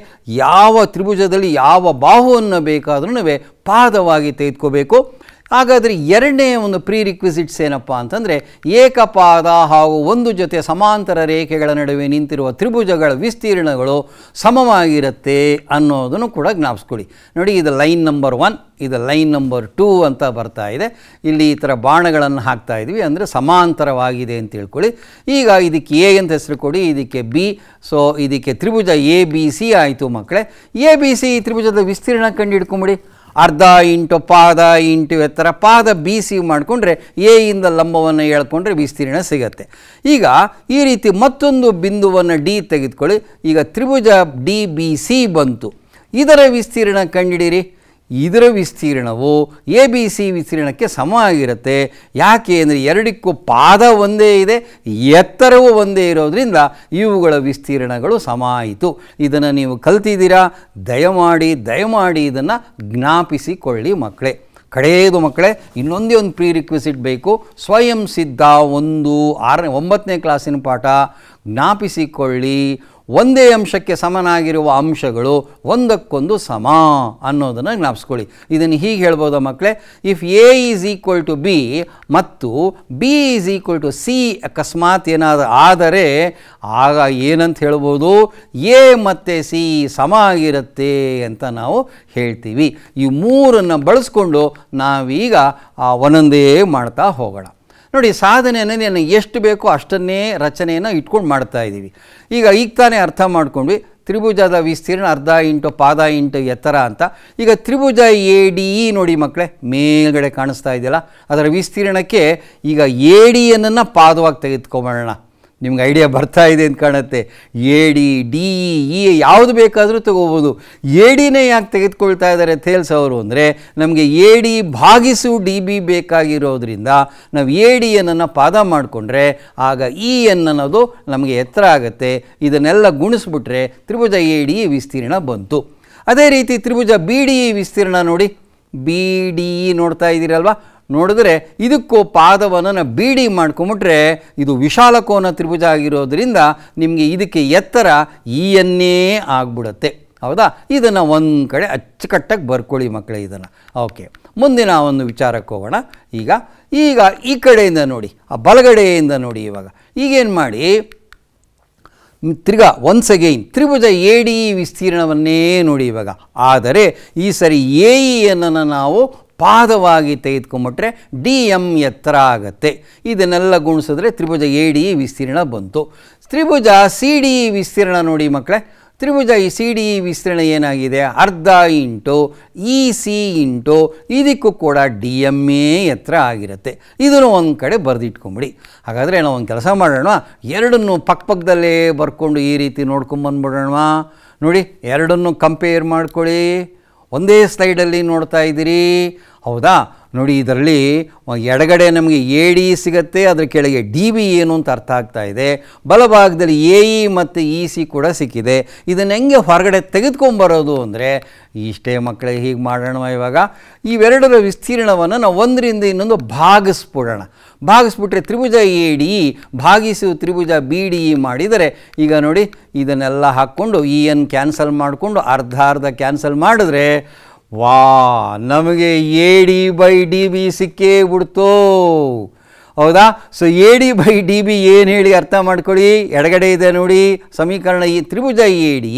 ಯಾವ ತ್ರಿಭುಜದಲ್ಲಿ ಯಾವ ಬಾಹುವನ್ನು ಬೇಕಾದ್ರೂ ಪಾದವಾಗಿ ತೆಗೆದುಕೋಬೇಕು ಹಾಗಾದರೆ ಎರಡನೇ ಒಂದು ಪ್ರೀ ರಿಕ್ವಿಸಿಟ್ಸ್ ಏನಪ್ಪ ಅಂತಂದರೆ ಏಕಪಾದ ಹಾಗೂ ಒಂದು ಜೊತೆ ಸಮಾಂತರ ರೇಖೆಗಳ ನಡುವೆ ನಿಂತಿರುವ ತ್ರಿಭುಜಗಳ ವಿಸ್ತೀರ್ಣಗಳು ಸಮವಾಗಿರುತ್ತೆ ಅನ್ನೋದನ್ನು ಕೂಡ ಜ್ಞಾಪಿಸ್ಕೊಳ್ಳಿ ನೋಡಿ ಇದು ಲೈನ್ ನಂಬರ್ ಒನ್ ಇದು ಲೈನ್ ನಂಬರ್ ಟೂ ಅಂತ ಬರ್ತಾ ಇದೆ ಇಲ್ಲಿ ಈ ಥರ ಬಾಣಗಳನ್ನು ಹಾಕ್ತಾ ಇದ್ವಿ ಅಂದರೆ ಸಮಾಂತರವಾಗಿದೆ ಅಂತ ತಿಳ್ಕೊಳ್ಳಿ ಈಗ ಇದಕ್ಕೆ ಎ ಅಂತ ಹೆಸರು ಕೊಡಿ ಇದಕ್ಕೆ ಬಿ ಸೊ ಇದಕ್ಕೆ ತ್ರಿಭುಜ ಎ ಬಿ ಸಿ ಆಯಿತು ಮಕ್ಕಳೇ ಎ ಬಿ ಸಿ ತ್ರಿಭುಜದ ವಿಸ್ತೀರ್ಣ ಕಂಡು ಹಿಡ್ಕೊಂಬಿಡಿ ಅರ್ಧ ಇಂಟು ಪಾದ ಇಂಟು ಎತ್ತರ ಪಾದ ಬೀಸಿ ಮಾಡಿಕೊಂಡ್ರೆ ಎ ಇಂದ ಲಂಬವನ್ನು ಹೇಳ್ಕೊಂಡ್ರೆ ವಿಸ್ತೀರ್ಣ ಸಿಗತ್ತೆ ಈಗ ಈ ರೀತಿ ಮತ್ತೊಂದು ಬಿಂದುವನ್ನು ಡಿ ತೆಗೆದುಕೊಳ್ಳಿ ಈಗ ತ್ರಿಭುಜ ಡಿ ಬಿ ಸಿ ಬಂತು ಇದರ ವಿಸ್ತೀರ್ಣ ಕಂಡಿಡಿರಿ ಇದರ ವಿಸ್ತೀರ್ಣವು ಎ ಬಿ ಸಿ ವಿಸ್ತೀರ್ಣಕ್ಕೆ ಸಮ ಆಗಿರುತ್ತೆ ಯಾಕೆ ಅಂದರೆ ಎರಡಕ್ಕೂ ಪಾದ ಒಂದೇ ಇದೆ ಎತ್ತರವೂ ಒಂದೇ ಇರೋದರಿಂದ ಇವುಗಳ ವಿಸ್ತೀರ್ಣಗಳು ಸಮ ಆಯಿತು ಇದನ್ನು ನೀವು ಕಲ್ತಿದ್ದೀರಾ ದಯಮಾಡಿ ದಯಮಾಡಿ ಇದನ್ನು ಜ್ಞಾಪಿಸಿಕೊಳ್ಳಿ ಮಕ್ಕಳೇ ಕಡೆಯದು ಮಕ್ಕಳೇ ಇನ್ನೊಂದೇ ಒಂದು ಪ್ರೀ ರಿಕ್ವೆಸ್ಟ್ ಬೇಕು ಸ್ವಯಂ ಸಿದ್ಧ ಒಂದು ಆರನೇ ಒಂಬತ್ತನೇ ಕ್ಲಾಸಿನ ಪಾಠ ಜ್ಞಾಪಿಸಿಕೊಳ್ಳಿ ಒಂದೇ ಅಂಶಕ್ಕೆ ಸಮನಾಗಿರುವ ಅಂಶಗಳು ಒಂದಕ್ಕೊಂದು ಸಮ ಅನ್ನೋದನ್ನು ಜ್ಞಾಪಿಸ್ಕೊಳ್ಳಿ ಇದನ್ನು ಹೀಗೆ ಹೇಳ್ಬೋದು ಮಕ್ಕಳೇ if A is equal to B ಮತ್ತು B is equal to C ಅಕಸ್ಮಾತ್ ಏನಾದರೂ ಆದರೆ ಆಗ ಏನಂತ ಹೇಳ್ಬೋದು ಎ ಮತ್ತು ಸಿ ಸಮ ಆಗಿರುತ್ತೆ ಅಂತ ನಾವು ಹೇಳ್ತೀವಿ ಈ ಮೂರನ್ನು ಬಳಸ್ಕೊಂಡು ನಾವೀಗ ಒಂದೊಂದೇ ಮಾಡ್ತಾ ಹೋಗೋಣ ನೋಡಿ ಸಾಧನೆಯನ್ನು ನೀನು ಎಷ್ಟು ಬೇಕೋ ಅಷ್ಟನ್ನೇ ರಚನೆಯನ್ನು ಇಟ್ಕೊಂಡು ಮಾಡ್ತಾ ಇದ್ದೀವಿ ಈಗ ಈಗ ತಾನೇ ಅರ್ಥ ಮಾಡ್ಕೊಂಡ್ವಿ ತ್ರಿಭುಜದ ವಿಸ್ತೀರ್ಣ ಅರ್ಧ ಇಂಟು ಪಾದ ಇಂಟು ಎತ್ತರ ಅಂತ ಈಗ ತ್ರಿಭುಜ ಎ ಡಿ ಇ ನೋಡಿ ಮಕ್ಕಳೇ ಮೇಲ್ಗಡೆ ಕಾಣಿಸ್ತಾ ಇದೆಯಲ್ಲ ಅದರ ವಿಸ್ತೀರ್ಣಕ್ಕೆ ಈಗ ಎ ಡಿಯನ್ನು ಪಾದವಾಗಿ ತೆಗೆದುಕೊಂಬೋಣ ನಿಮ್ಗೆ ಐಡಿಯಾ ಬರ್ತಾ ಇದೆ ಅಂತ ಕಾಣುತ್ತೆ A D D E e, ಯಾವುದು ಬೇಕಾದರೂ ತಗೋಬೋದು ಎ ಡಿನೇ ಯಾಕೆ ತೆಗೆದುಕೊಳ್ತಾ ಇದ್ದಾರೆ ಥೇಲ್ಸ್ ಅವರು ಅಂದರೆ ನಮಗೆ ಎ ಡಿ ಭಾಗಿಸು ಡಿ ಬಿ ಬೇಕಾಗಿರೋದ್ರಿಂದ ನಾವು ಎ ಡಿ ಎನ್ನನ್ನು ಪಾದ ಮಾಡಿಕೊಂಡ್ರೆ ಆಗ ಇ e ಎನ್ ಅನ್ನೋದು ನಮಗೆ ಎತ್ತರ ಆಗುತ್ತೆ ಇದನ್ನೆಲ್ಲ ಗುಣಿಸ್ಬಿಟ್ರೆ ತ್ರಿಭುಜ ಎ ಡಿ ವಿಸ್ತೀರ್ಣ ಬಂತು ಅದೇ ರೀತಿ ತ್ರಿಭುಜ ಬಿ ಡಿ ವಿಸ್ತೀರ್ಣ ನೋಡಿ ಬಿ ಡಿ e ನೋಡ್ತಾ ಇದ್ದೀರಲ್ವಾ ನೋಡಿದ್ರೆ ಇದಕ್ಕೂ ಪಾದವನ್ನು ಬೀಡಿ ಮಾಡ್ಕೊಂಬಿಟ್ರೆ ಇದು ವಿಶಾಲಕೋನ ತ್ರಿಭುಜ ಆಗಿರೋದ್ರಿಂದ ನಿಮಗೆ ಇದಕ್ಕೆ ಎತ್ತರ ಈಯನ್ನೇ ಆಗ್ಬಿಡುತ್ತೆ ಹೌದಾ ಇದನ್ನು ಒಂದು ಕಡೆ ಅಚ್ಚುಕಟ್ಟಾಗಿ ಬರ್ಕೊಳ್ಳಿ ಮಕ್ಕಳೇ ಇದನ್ನು ಓಕೆ ಮುಂದಿನ ಒಂದು ವಿಚಾರಕ್ಕೆ ಹೋಗೋಣ ಈಗ ಈಗ ಈ ಕಡೆಯಿಂದ ನೋಡಿ ಆ ಬಲಗಡೆಯಿಂದ ನೋಡಿ ಇವಾಗ ಈಗೇನು ಮಾಡಿ ತಿರ್ಗಾ ಒನ್ಸ್ ಅಗೈನ್ ತ್ರಿಭುಜ ಎ ಡಿ ವಿಸ್ತೀರ್ಣವನ್ನೇ ನೋಡಿ ಇವಾಗ ಆದರೆ ಈ ಸರಿ ಎ ಇಯನ್ನು ನಾವು ಪಾದವಾಗಿ ತೆಗೆದುಕೊಂಬಿಟ್ರೆ ಡಿ ಎಮ್ ಎತ್ತರ ಆಗತ್ತೆ ಇದನ್ನೆಲ್ಲ ಗುಣಿಸಿದ್ರೆ ತ್ರಿಭುಜ ಎ ಡಿ ವಿಸ್ತೀರ್ಣ ಬಂತು ತ್ರಿಭುಜ ಸಿ ಡಿ ವಿಸ್ತೀರ್ಣ ನೋಡಿ ಮಕ್ಕಳೇ ತ್ರಿಭುಜ ಈ ಸಿ ಡಿ ವಿಸ್ತೀರ್ಣ ಏನಾಗಿದೆ ಅರ್ಧ ಇಂಟು ಇ ಸಿ ಇಂಟು ಇದಕ್ಕೂ ಕೂಡ ಡಿ ಎಮ್ ಎ ಎತ್ತರ ಆಗಿರುತ್ತೆ ಇದನ್ನು ಒಂದು ಕಡೆ ಬರೆದಿಟ್ಕೊಂಬಿಡಿ ಹಾಗಾದರೆ ನಾವು ಒಂದು ಕೆಲಸ ಮಾಡೋಣ ಎರಡನ್ನು ಪಕ್ಕಪಕ್ಕದಲ್ಲೇ ಬರ್ಕೊಂಡು ಈ ರೀತಿ ನೋಡ್ಕೊಂಬಂದ್ಬಿಡೋಣ ನೋಡಿ ಎರಡನ್ನು ಕಂಪೇರ್ ಮಾಡ್ಕೊಳ್ಳಿ ಒಂದೇ ಸ್ಲೈಡಲ್ಲಿ ನೋಡ್ತಾ ಇದ್ದೀರಿ ಹೌದಾ ನೋಡಿ ಇದರಲ್ಲಿ ಎಡಗಡೆ ನಮಗೆ ಎ ಡಿ ಸಿಗುತ್ತೆ ಅದರ ಕೆಳಗೆ ಡಿ ಬಿ ಏನು ಅಂತ ಅರ್ಥ ಆಗ್ತಾ ಇದೆ ಬಲಭಾಗದಲ್ಲಿ ಎ ಇ e ಮತ್ತು ಇ e ಸಿ ಕೂಡ ಸಿಕ್ಕಿದೆ ಇದನ್ನು ಹೆಂಗೆ ಹೊರಗಡೆ ತೆಗೆದುಕೊಂಬರೋದು ಅಂದರೆ ಇಷ್ಟೇ ಮಕ್ಕಳಿಗೆ ಹೀಗೆ ಮಾಡೋಣ ಇವಾಗ ಇವೆರಡರ ವಿಸ್ತೀರ್ಣವನ್ನು ನಾವು ಒಂದರಿಂದ ಇನ್ನೊಂದು ಭಾಗಿಸ್ಬಿಡೋಣ ಭಾಗಿಸ್ಬಿಟ್ರೆ ತ್ರಿಭುಜ ಎ ಡಿ ಇ ಭಾಗಿಸು ತ್ರಿಭುಜ ಬಿ ಡಿ ಇ ಮಾಡಿದರೆ ಈಗ ನೋಡಿ ಇದನ್ನೆಲ್ಲ ಹಾಕ್ಕೊಂಡು ಇ e ಎನ್ ಕ್ಯಾನ್ಸಲ್ ಮಾಡಿಕೊಂಡು ಅರ್ಧ ಅರ್ಧ ಕ್ಯಾನ್ಸಲ್ ಮಾಡಿದ್ರೆ ವಾ ನಮಗೆ A D by D B ಸಿಕ್ಕೇ ಬಿಡ್ತು ಹೌದಾ so A D by D B ಏನು ಹೇಳಿ ಅರ್ಥ ಮಾಡ್ಕೊಳ್ಳಿ ಎಡಗಡೆ ಇದೆ ನೋಡಿ ಸಮೀಕರಣ ಈ ತ್ರಿಭುಜ ಎ ಡಿ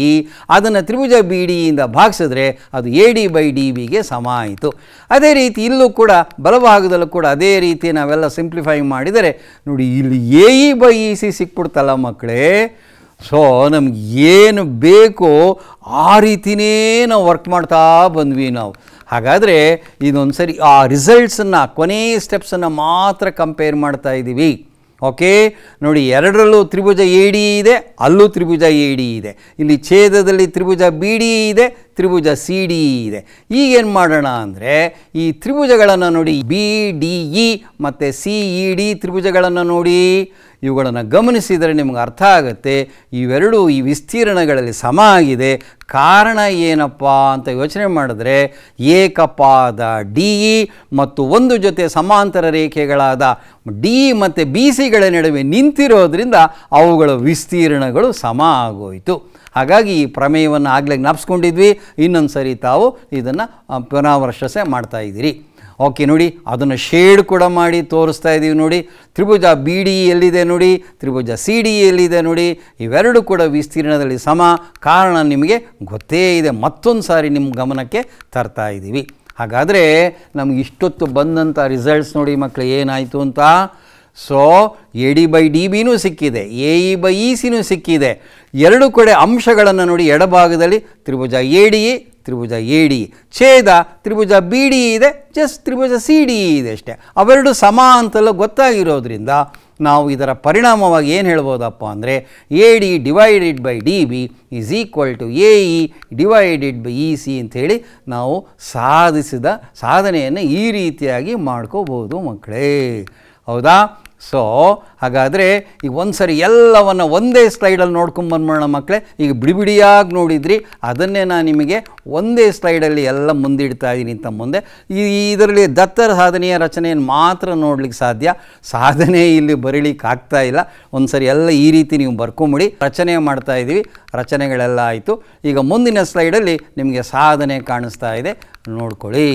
ಅದನ್ನು ತ್ರಿಭುಜ ಬಿ ಡಿಯಿಂದ ಭಾಗಿಸಿದ್ರೆ ಅದು ಎ ಡಿ ಬೈ ಡಿ ಬಿಗೆ ಸಮ ಆಯಿತು ಅದೇ ರೀತಿ ಇಲ್ಲೂ ಕೂಡ ಬಲಭಾಗದಲ್ಲೂ ಕೂಡ ಅದೇ ರೀತಿ ನಾವೆಲ್ಲ ಸಿಂಪ್ಲಿಫೈ ಮಾಡಿದರೆ ನೋಡಿ ಇಲ್ಲಿ A E by E C ಸಿಕ್ಬಿಡ್ತಲ್ಲ ಮಕ್ಕಳೇ ಸೊ ನಮ್ಗೆ ಏನು ಬೇಕೋ ಆ ರೀತಿಯೇ ನಾವು ವರ್ಕ್ ಮಾಡ್ತಾ ಬಂದ್ವಿ ನಾವು ಹಾಗಾದರೆ ಇದೊಂದು ಸರಿ ಆ ರಿಸಲ್ಟ್ಸನ್ನು ಕೊನೆಯ ಸ್ಟೆಪ್ಸನ್ನು ಮಾತ್ರ ಕಂಪೇರ್ ಮಾಡ್ತಾ ಇದ್ದೀವಿ ಓಕೆ ನೋಡಿ ಎರಡರಲ್ಲೂ ತ್ರಿಭುಜ ಎ ಡಿ ಇದೆ ಅಲ್ಲೂ ತ್ರಿಭುಜ ಎ ಡಿ ಇದೆ ಇಲ್ಲಿ ಛೇದದಲ್ಲಿ ತ್ರಿಭುಜ ಬಿ ಇದೆ ತ್ರಿಭುಜ ಸಿ ಡಿ ಇದೆ ಈಗೇನು ಮಾಡೋಣ ಅಂದರೆ ಈ ತ್ರಿಭುಜಗಳನ್ನು ನೋಡಿ ಬಿ ಡಿ ಇ e ಮತ್ತು ಸಿ ಇ e, ಡಿ ತ್ರಿಭುಜಗಳನ್ನು ನೋಡಿ ಇವುಗಳನ್ನು ಗಮನಿಸಿದರೆ ನಿಮ್ಗೆ ಅರ್ಥ ಆಗುತ್ತೆ ಇವೆರಡೂ ಈ ವಿಸ್ತೀರ್ಣಗಳಲ್ಲಿ ಸಮ ಆಗಿದೆ ಕಾರಣ ಏನಪ್ಪ ಅಂತ ಯೋಚನೆ ಮಾಡಿದ್ರೆ ಏಕಪಾದ ಡಿ ಇ e ಮತ್ತು ಒಂದು ಜೊತೆ ಸಮಾಂತರ ರೇಖೆಗಳಾದ ಡಿ ಮತ್ತು ಬಿ ಸಿಗಳ ನಡುವೆ ನಿಂತಿರೋದ್ರಿಂದ ಅವುಗಳ ವಿಸ್ತೀರ್ಣಗಳು ಸಮ ಆಗೋಯಿತು ಹಾಗಾಗಿ ಈ ಪ್ರಮೇಯವನ್ನು ಆಗಲೇ ಜ್ಞಾಪಿಸ್ಕೊಂಡಿದ್ವಿ ಇನ್ನೊಂದು ಸರಿ ತಾವು ಇದನ್ನು ಪುನರಾವರ್ಷಸೆ ಮಾಡ್ತಾ ಇದ್ದೀರಿ ಓಕೆ ನೋಡಿ ಅದನ್ನು ಶೇಡ್ ಕೂಡ ಮಾಡಿ ತೋರಿಸ್ತಾ ಇದ್ದೀವಿ ನೋಡಿ ತ್ರಿಭುಜ ಬಿ ಡಿ e ಎಲ್ಲಿದೆ ನೋಡಿ ತ್ರಿಭುಜ ಸಿ ಡಿ e ಎಲ್ಲಿದೆ ನೋಡಿ ಇವೆರಡು ಕೂಡ ವಿಸ್ತೀರ್ಣದಲ್ಲಿ ಸಮ ಕಾರಣ ನಿಮಗೆ ಗೊತ್ತೇ ಇದೆ ಮತ್ತೊಂದು ಸಾರಿ ನಿಮ್ಮ ಗಮನಕ್ಕೆ ತರ್ತಾ ಇದ್ದೀವಿ ಹಾಗಾದರೆ ನಮಗೆ ಇಷ್ಟೊತ್ತು ಬಂದಂಥ ರಿಸಲ್ಟ್ಸ್ ನೋಡಿ ಮಕ್ಕಳು ಏನಾಯಿತು ಅಂತ so A D by D ಬಿನೂ ಸಿಕ್ಕಿದೆ ಎ ಇ ಬೈ ಇ ಸಿನೂ ಸಿಕ್ಕಿದೆ ಎರಡು ಕಡೆ ಅಂಶಗಳನ್ನು ನೋಡಿ ಎಡಭಾಗದಲ್ಲಿ ತ್ರಿಭುಜ ಎ ಡಿ ಇ ತ್ರಿಭುಜ ಎ ಡಿ e. ಛೇದ ತ್ರಿಭುಜ ಬಿ ಡಿ e ಇದೆ ಜಸ್ಟ್ ತ್ರಿಭುಜ ಸಿ ಡಿ e ಇದೆ ಅಷ್ಟೇ ಅವೆರಡು ಸಮ ಅಂತೆಲ್ಲ ಗೊತ್ತಾಗಿರೋದ್ರಿಂದ ನಾವು ಇದರ ಪರಿಣಾಮವಾಗಿ ಏನು ಹೇಳ್ಬೋದಪ್ಪ ಅಂದರೆ A D divided by D B is equal to A E divided by E C ಅಂಥೇಳಿ ನಾವು ಸಾಧಿಸಿದ ಸಾಧನೆಯನ್ನು ಈ ರೀತಿಯಾಗಿ ಮಾಡ್ಕೋಬೋದು ಮಕ್ಕಳೇ ಹೌದಾ ಸೊ ಹಾಗಾದರೆ ಈಗ ಒಂದು ಸರಿ ಎಲ್ಲವನ್ನು ಒಂದೇ ಸ್ಲೈಡಲ್ಲಿ ನೋಡ್ಕೊಂಬಂದ್ಬಿಡೋಣ ಮಕ್ಕಳೇ ಈಗ ಬಿಡಿಬಿಡಿಯಾಗಿ ನೋಡಿದ್ರಿ ಅದನ್ನೇ ನಾನು ನಿಮಗೆ ಒಂದೇ ಸ್ಲೈಡಲ್ಲಿ ಎಲ್ಲ ಮುಂದಿಡ್ತಾ ಇದ್ದೀನಿ ಅಂತ ಮುಂದೆ ಈ ಇದರಲ್ಲಿ ದತ್ತರ ಸಾಧನೆಯ ರಚನೆಯನ್ನು ಮಾತ್ರ ನೋಡ್ಲಿಕ್ಕೆ ಸಾಧ್ಯ ಸಾಧನೆ ಇಲ್ಲಿ ಬರೀಲಿಕ್ಕೆ ಆಗ್ತಾ ಇಲ್ಲ ಒಂದು ಸರಿ ಎಲ್ಲ ಈ ರೀತಿ ನೀವು ಬರ್ಕೊಂಬಿಡಿ ರಚನೆ ಮಾಡ್ತಾ ಇದ್ದೀವಿ ರಚನೆಗಳೆಲ್ಲ ಆಯಿತು ಈಗ ಮುಂದಿನ ಸ್ಲೈಡಲ್ಲಿ ನಿಮಗೆ ಸಾಧನೆ ಕಾಣಿಸ್ತಾ ಇದೆ ನೋಡ್ಕೊಳ್ಳಿ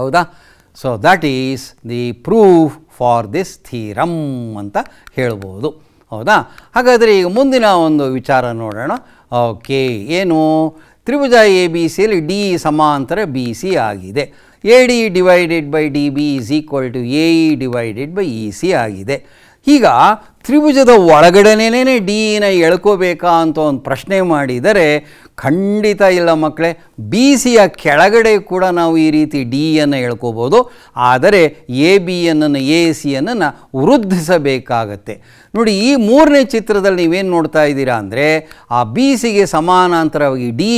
ಹೌದಾ so that is the proof for this theorem ಅಂತ ಹೇಳ್ಬೋದು ಹೌದಾ ಹಾಗಾದರೆ ಈಗ ಮುಂದಿನ ಒಂದು ವಿಚಾರ ನೋಡೋಣ ಓಕೆ ಏನು ತ್ರಿಭುಜ ಎ ಬಿ ಸಿಯಲ್ಲಿ ಡಿ ಸಮಾಂತರ ಬಿ ಸಿ ಆಗಿದೆ A D divided by D B is equal to A E divided by E C ಆಗಿದೆ ಈಗ ತ್ರಿಭುಜದ ಒಳಗಡೆನೇ ಡಿನ ಎಳ್ಕೋಬೇಕಾ ಅಂತ ಒಂದು ಪ್ರಶ್ನೆ ಮಾಡಿದರೆ ಖಂಡಿತ ಇಲ್ಲ ಮಕ್ಕಳೇ ಬಿ ಸಿಯ ಕೆಳಗಡೆ ಕೂಡ ನಾವು ಈ ರೀತಿ ಡಿ ಯನ್ನು ಹೇಳ್ಕೋಬೋದು ಆದರೆ ಎ ಬಿ ಎನ್ನನ್ನು ಎ ಸಿಯನ್ನು ವೃದ್ಧಿಸಬೇಕಾಗತ್ತೆ ನೋಡಿ ಈ ಮೂರನೇ ಚಿತ್ರದಲ್ಲಿ ನೀವೇನು ನೋಡ್ತಾ ಇದ್ದೀರಾ ಅಂದರೆ ಆ ಬಿ ಸಿಗೆ ಸಮಾನಾಂತರವಾಗಿ ಡಿ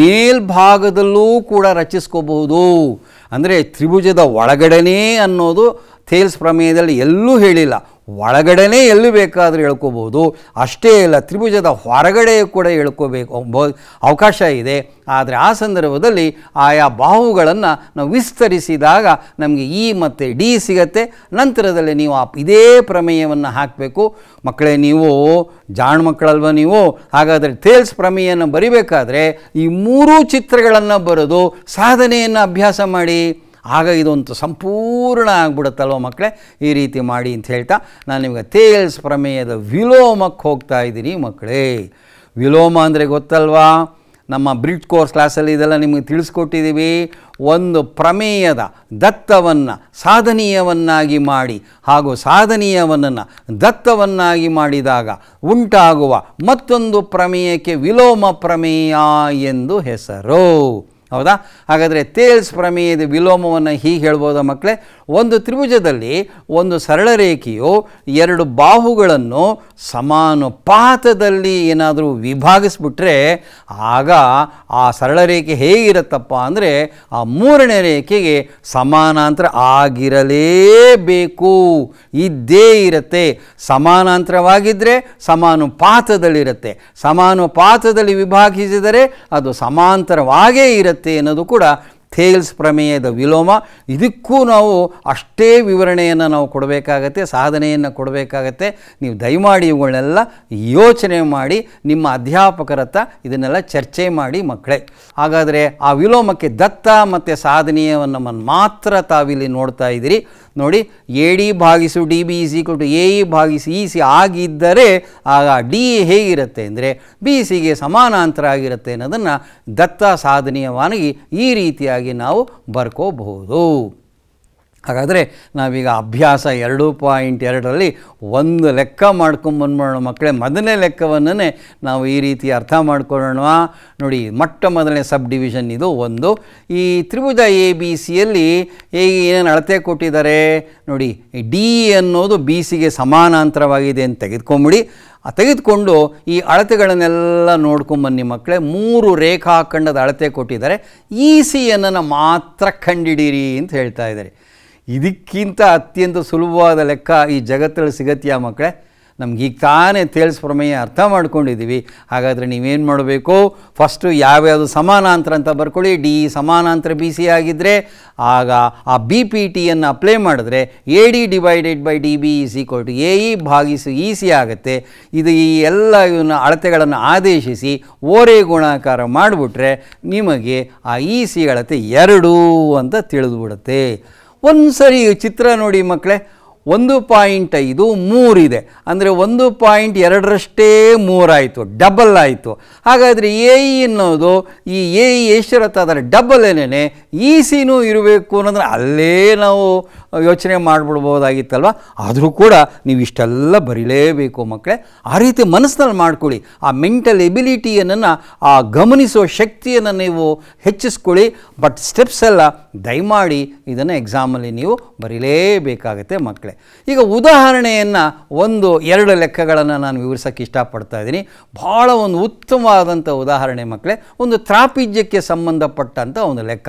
ಮೇಲ್ಭಾಗದಲ್ಲೂ ಕೂಡ ರಚಿಸ್ಕೋಬಹುದು ಅಂದರೆ ತ್ರಿಭುಜದ ಒಳಗಡೆನೇ ಅನ್ನೋದು ಥೇಲ್ಸ್ ಪ್ರಮೇಯದಲ್ಲಿ ಎಲ್ಲೂ ಹೇಳಿಲ್ಲ ಒಳಗಡೆನೇ ಎಲ್ಲಿ ಬೇಕಾದರೂ ಹೇಳ್ಕೋಬೋದು ಅಷ್ಟೇ ಇಲ್ಲ ತ್ರಿಭುಜದ ಹೊರಗಡೆ ಕೂಡ ಹೇಳ್ಕೋಬೇಕು ಅವಕಾಶ ಇದೆ ಆದರೆ ಆ ಸಂದರ್ಭದಲ್ಲಿ ಆಯಾ ಬಾಹುಗಳನ್ನು ನಾವು ವಿಸ್ತರಿಸಿದಾಗ ನಮಗೆ ಇ ಮತ್ತು ಡಿ ಸಿಗತ್ತೆ ನಂತರದಲ್ಲಿ ನೀವು ಆ ಇದೇ ಪ್ರಮೇಯವನ್ನು ಹಾಕಬೇಕು ಮಕ್ಕಳೇ ನೀವು ಜಾಣ ಮಕ್ಕಳಲ್ವ ನೀವು ಹಾಗಾದರೆ ತೇಲ್ಸ್ ಪ್ರಮೇಯನ್ನು ಬರಿಬೇಕಾದ್ರೆ ಈ ಮೂರೂ ಚಿತ್ರಗಳನ್ನು ಬರೆದು ಸಾಧನೆಯನ್ನು ಅಭ್ಯಾಸ ಮಾಡಿ ಆಗ ಇದೊಂದು ಸಂಪೂರ್ಣ ಆಗ್ಬಿಡುತ್ತಲ್ವ ಮಕ್ಕಳೇ ಈ ರೀತಿ ಮಾಡಿ ಅಂತ ಹೇಳ್ತಾ ನಾನು ನಿಮಗೆ ತೇಲ್ಸ್ ಪ್ರಮೇಯದ ವಿಲೋಮಕ್ಕೆ ಹೋಗ್ತಾ ಇದ್ದೀನಿ ಮಕ್ಕಳೇ ವಿಲೋಮ ಅಂದರೆ ಗೊತ್ತಲ್ವಾ ನಮ್ಮ ಬ್ರಿಡ್ ಕೋರ್ಸ್ ಕ್ಲಾಸಲ್ಲಿ ಇದೆಲ್ಲ ನಿಮಗೆ ತಿಳಿಸ್ಕೊಟ್ಟಿದ್ದೀವಿ ಒಂದು ಪ್ರಮೇಯದ ದತ್ತವನ್ನು ಸಾಧನೀಯವನ್ನಾಗಿ ಮಾಡಿ ಹಾಗೂ ಸಾಧನೀಯವನ್ನು ದತ್ತವನ್ನಾಗಿ ಮಾಡಿದಾಗ ಉಂಟಾಗುವ ಮತ್ತೊಂದು ಪ್ರಮೇಯಕ್ಕೆ ವಿಲೋಮ ಪ್ರಮೇಯ ಎಂದು ಹೆಸರು ಹೌದಾ ಹಾಗಾದರೆ ತೇಲ್ಸ್ ಪ್ರಮೇಯದ ವಿಲೋಮವನ್ನು ಹೀಗೆ ಹೇಳ್ಬೋದಾ ಮಕ್ಕಳೇ ಒಂದು ತ್ರಿಭುಜದಲ್ಲಿ ಒಂದು ಸರಳ ರೇಖೆಯು ಎರಡು ಬಾಹುಗಳನ್ನು ಸಮಾನುಪಾತದಲ್ಲಿ ಏನಾದರೂ ವಿಭಾಗಿಸ್ಬಿಟ್ರೆ ಆಗ ಆ ಸರಳ ರೇಖೆ ಹೇಗಿರುತ್ತಪ್ಪ ಅಂದರೆ ಆ ಮೂರನೇ ರೇಖೆಗೆ ಸಮಾನಾಂತರ ಆಗಿರಲೇಬೇಕು ಇದ್ದೇ ಇರುತ್ತೆ ಸಮಾನಾಂತರವಾಗಿದ್ದರೆ ಸಮಾನುಪಾತದಲ್ಲಿರುತ್ತೆ ಸಮಾನುಪಾತದಲ್ಲಿ ವಿಭಾಗಿಸಿದರೆ ಅದು ಸಮಾಂತರವಾಗೇ ಇರುತ್ತೆ ಅನ್ನೋದು ಕೂಡ ಥೇಲ್ಸ್ ಪ್ರಮೇಯದ ವಿಲೋಮ ಇದಕ್ಕೂ ನಾವು ಅಷ್ಟೇ ವಿವರಣೆಯನ್ನು ನಾವು ಕೊಡಬೇಕಾಗತ್ತೆ ಸಾಧನೆಯನ್ನು ಕೊಡಬೇಕಾಗತ್ತೆ ನೀವು ದಯಮಾಡಿ ಇವುಗಳನ್ನೆಲ್ಲ ಯೋಚನೆ ಮಾಡಿ ನಿಮ್ಮ ಅಧ್ಯಾಪಕರತ್ತ ಇದನ್ನೆಲ್ಲ ಚರ್ಚೆ ಮಾಡಿ ಮಕ್ಕಳೇ ಹಾಗಾದರೆ ಆ ವಿಲೋಮಕ್ಕೆ ದತ್ತ ಮತ್ತು ಸಾಧನೆಯವನ್ನು ಮಾತ್ರ ತಾವಿಲ್ಲಿ ನೋಡ್ತಾ ಇದ್ದೀರಿ ನೋಡಿ ಎ ಡಿ ಭಾಗಿಸು D B is equal to A E ಭಾಗಿಸಿ ಇ ಸಿ ಆಗಿದ್ದರೆ ಆಗ ಡಿ e ಹೇಗಿರುತ್ತೆ ಅಂದರೆ ಬಿ ಸಿಗೆ ಸಮಾನಾಂತರ ಆಗಿರುತ್ತೆ ಅನ್ನೋದನ್ನು ದತ್ತ ಸಾಧನೀಯವಾಗಿ ಈ ರೀತಿಯಾಗಿ ನಾವು ಬರ್ಕೋಬಹುದು ಹಾಗಾದರೆ ನಾವೀಗ ಅಭ್ಯಾಸ ಎರಡು ಪಾಯಿಂಟ್ ಎರಡರಲ್ಲಿ ಒಂದು ಲೆಕ್ಕ ಮಾಡ್ಕೊಂಬಂದ್ಬಿಡೋಣ ಮಕ್ಕಳೇ ಮೊದಲನೇ ಲೆಕ್ಕವನ್ನೇ ನಾವು ಈ ರೀತಿ ಅರ್ಥ ಮಾಡ್ಕೊಳ್ಳೋಣ ನೋಡಿ ಮೊಟ್ಟ ಮೊದಲನೇ ಸಬ್ ಡಿವಿಷನ್ ಇದು ಒಂದು ಈ ತ್ರಿಭುಜ ಎ ಬಿ ಸಿಯಲ್ಲಿ ಹೇಗೆ ಏನೇನು ಅಳತೆ ಕೊಟ್ಟಿದ್ದಾರೆ ನೋಡಿ ಡಿ ಅನ್ನೋದು ಬಿ ಸಿಗೆ ಸಮಾನಾಂತರವಾಗಿದೆ ಅಂತ ತೆಗೆದುಕೊಂಬಿಡಿ ತೆಗೆದುಕೊಂಡು ಈ ಅಳತೆಗಳನ್ನೆಲ್ಲ ನೋಡ್ಕೊಂಬನ್ನಿ ಮಕ್ಕಳೇ ಮೂರು ರೇಖಾಖಂಡದ ಅಳತೆ ಕೊಟ್ಟಿದ್ದಾರೆ ಈ ಸಿಯನ್ನು ಮಾತ್ರ ಕಂಡಿಡೀರಿ ಅಂತ ಹೇಳ್ತಾ ಇದ್ದಾರೆ ಇದಕ್ಕಿಂತ ಅತ್ಯಂತ ಸುಲಭವಾದ ಲೆಕ್ಕ ಈ ಜಗತ್ತಲ್ಲಿ ಆ ಮಕ್ಕಳೇ ನಮ್ಗೆ ಈಗ ತಾನೇ ತೇಲ್ಸ್ ಪ್ರಮೇಯ ಅರ್ಥ ಮಾಡ್ಕೊಂಡಿದ್ದೀವಿ ಹಾಗಾದರೆ ನೀವೇನು ಮಾಡಬೇಕು ಫಸ್ಟು ಯಾವ್ಯಾವುದು ಸಮಾನಾಂತರ ಅಂತ ಬರ್ಕೊಳ್ಳಿ ಡಿ ಸಮಾನಾಂತರ ಬಿ ಸಿ ಆಗಿದ್ದರೆ ಆಗ ಆ ಬಿ ಪಿ ಟಿಯನ್ನು ಅಪ್ಲೈ ಮಾಡಿದ್ರೆ A D divided by D B is equal to A E ಭಾಗಿಸು ಇ e ಸಿ ಆಗುತ್ತೆ ಇದು ಈ ಎಲ್ಲ ಇವನ್ನ ಅಳತೆಗಳನ್ನು ಆದೇಶಿಸಿ ಓರೆ ಗುಣಾಕಾರ ಮಾಡಿಬಿಟ್ರೆ ನಿಮಗೆ ಆ ಇ e ಸಿ ಅಳತೆ ಎರಡು ಅಂತ ತಿಳಿದುಬಿಡುತ್ತೆ ಒಂದು ಸರಿ ಚಿತ್ರ ನೋಡಿ ಮಕ್ಕಳೇ ಒಂದು ಪಾಯಿಂಟ್ ಐದು ಮೂರಿದೆ ಅಂದರೆ ಒಂದು ಪಾಯಿಂಟ್ ಎರಡರಷ್ಟೇ ಮೂರಾಯಿತು ಡಬಲ್ ಆಯಿತು ಹಾಗಾದರೆ ಎ ಅನ್ನೋದು ಈ ಎ ಇ ಡಬಲ್ ಡಬಲ್ ಏನೇ ಇ ಸಿನೂ ಇರಬೇಕು ಅನ್ನೋದ್ರೆ ಅಲ್ಲೇ ನಾವು ಯೋಚನೆ ಮಾಡಿಬಿಡ್ಬೋದಾಗಿತ್ತಲ್ವ ಆದರೂ ಕೂಡ ನೀವು ಇಷ್ಟೆಲ್ಲ ಬರೀಲೇಬೇಕು ಮಕ್ಕಳೇ ಆ ರೀತಿ ಮನಸ್ಸಿನಲ್ಲಿ ಮಾಡ್ಕೊಳ್ಳಿ ಆ ಮೆಂಟಲ್ ಎಬಿಲಿಟಿಯನ್ನು ಆ ಗಮನಿಸುವ ಶಕ್ತಿಯನ್ನು ನೀವು ಹೆಚ್ಚಿಸ್ಕೊಳ್ಳಿ ಬಟ್ ಸ್ಟೆಪ್ಸ್ ಎಲ್ಲ ದಯಮಾಡಿ ಇದನ್ನು ಎಕ್ಸಾಮಲ್ಲಿ ನೀವು ಬರೀಲೇಬೇಕಾಗತ್ತೆ ಮಕ್ಕಳೇ ಈಗ ಉದಾಹರಣೆಯನ್ನು ಒಂದು ಎರಡು ಲೆಕ್ಕಗಳನ್ನು ನಾನು ವಿವರಿಸೋಕ್ಕೆ ಇಷ್ಟಪಡ್ತಾ ಇದ್ದೀನಿ ಭಾಳ ಒಂದು ಉತ್ತಮವಾದಂಥ ಉದಾಹರಣೆ ಮಕ್ಕಳೇ ಒಂದು ತ್ರಾಪಿಜ್ಯಕ್ಕೆ ಸಂಬಂಧಪಟ್ಟಂಥ ಒಂದು ಲೆಕ್ಕ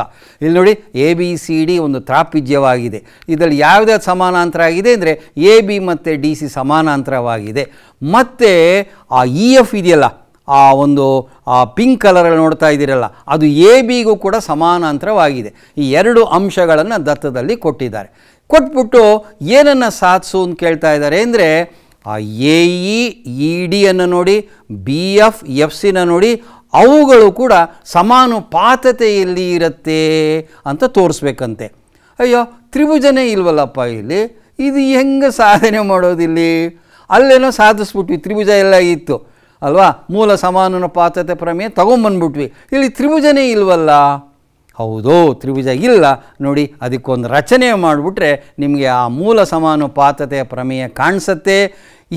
ಇಲ್ಲಿ ನೋಡಿ ಎ ಬಿ ಸಿ ಡಿ ಒಂದು ತ್ರಾಪಿಜ್ಯವಾಗಿದೆ ಇದರಲ್ಲಿ ಯಾವುದೇ ಸಮಾನಾಂತರ ಆಗಿದೆ ಅಂದರೆ ಎ ಬಿ ಮತ್ತು ಡಿ ಸಿ ಸಮಾನಾಂತರವಾಗಿದೆ ಮತ್ತು ಆ ಇ e ಎಫ್ ಇದೆಯಲ್ಲ ಆ ಒಂದು ಪಿಂಕ್ ಕಲರಲ್ಲಿ ನೋಡ್ತಾ ಇದ್ದೀರಲ್ಲ ಅದು ಎ ಬಿಗೂ ಕೂಡ ಸಮಾನಾಂತರವಾಗಿದೆ ಈ ಎರಡು ಅಂಶಗಳನ್ನು ದತ್ತದಲ್ಲಿ ಕೊಟ್ಟಿದ್ದಾರೆ ಕೊಟ್ಬಿಟ್ಟು ಏನನ್ನು ಸಾಧಿಸು ಅಂತ ಕೇಳ್ತಾ ಇದ್ದಾರೆ ಅಂದರೆ ಆ ಎ ಇ ಡಿಯನ್ನು ನೋಡಿ ಬಿ ಎಫ್ ಎಫ್ ಸಿನ ನೋಡಿ ಅವುಗಳು ಕೂಡ ಸಮಾನುಪಾತತೆಯಲ್ಲಿ ಇರುತ್ತೆ ಅಂತ ತೋರಿಸ್ಬೇಕಂತೆ ಅಯ್ಯೋ ತ್ರಿಭುಜನೇ ಇಲ್ವಲ್ಲಪ್ಪ ಇಲ್ಲಿ ಇದು ಹೆಂಗೆ ಸಾಧನೆ ಮಾಡೋದಿಲ್ಲಿ ಅಲ್ಲೇನೋ ಸಾಧಿಸ್ಬಿಟ್ವಿ ತ್ರಿಭುಜ ಎಲ್ಲ ಇತ್ತು ಅಲ್ವಾ ಮೂಲ ಸಮಾನನ ಪಾತ್ರತೆ ಪ್ರಮೇಯ ತೊಗೊಂಬಂದ್ಬಿಟ್ವಿ ಇಲ್ಲಿ ತ್ರಿಭುಜನೇ ಇಲ್ವಲ್ಲ ಹೌದು ತ್ರಿಭುಜ ಇಲ್ಲ ನೋಡಿ ಅದಕ್ಕೊಂದು ರಚನೆ ಮಾಡಿಬಿಟ್ರೆ ನಿಮಗೆ ಆ ಮೂಲ ಸಮಾನುಪಾತತೆಯ ಪ್ರಮೇಯ ಕಾಣಿಸತ್ತೆ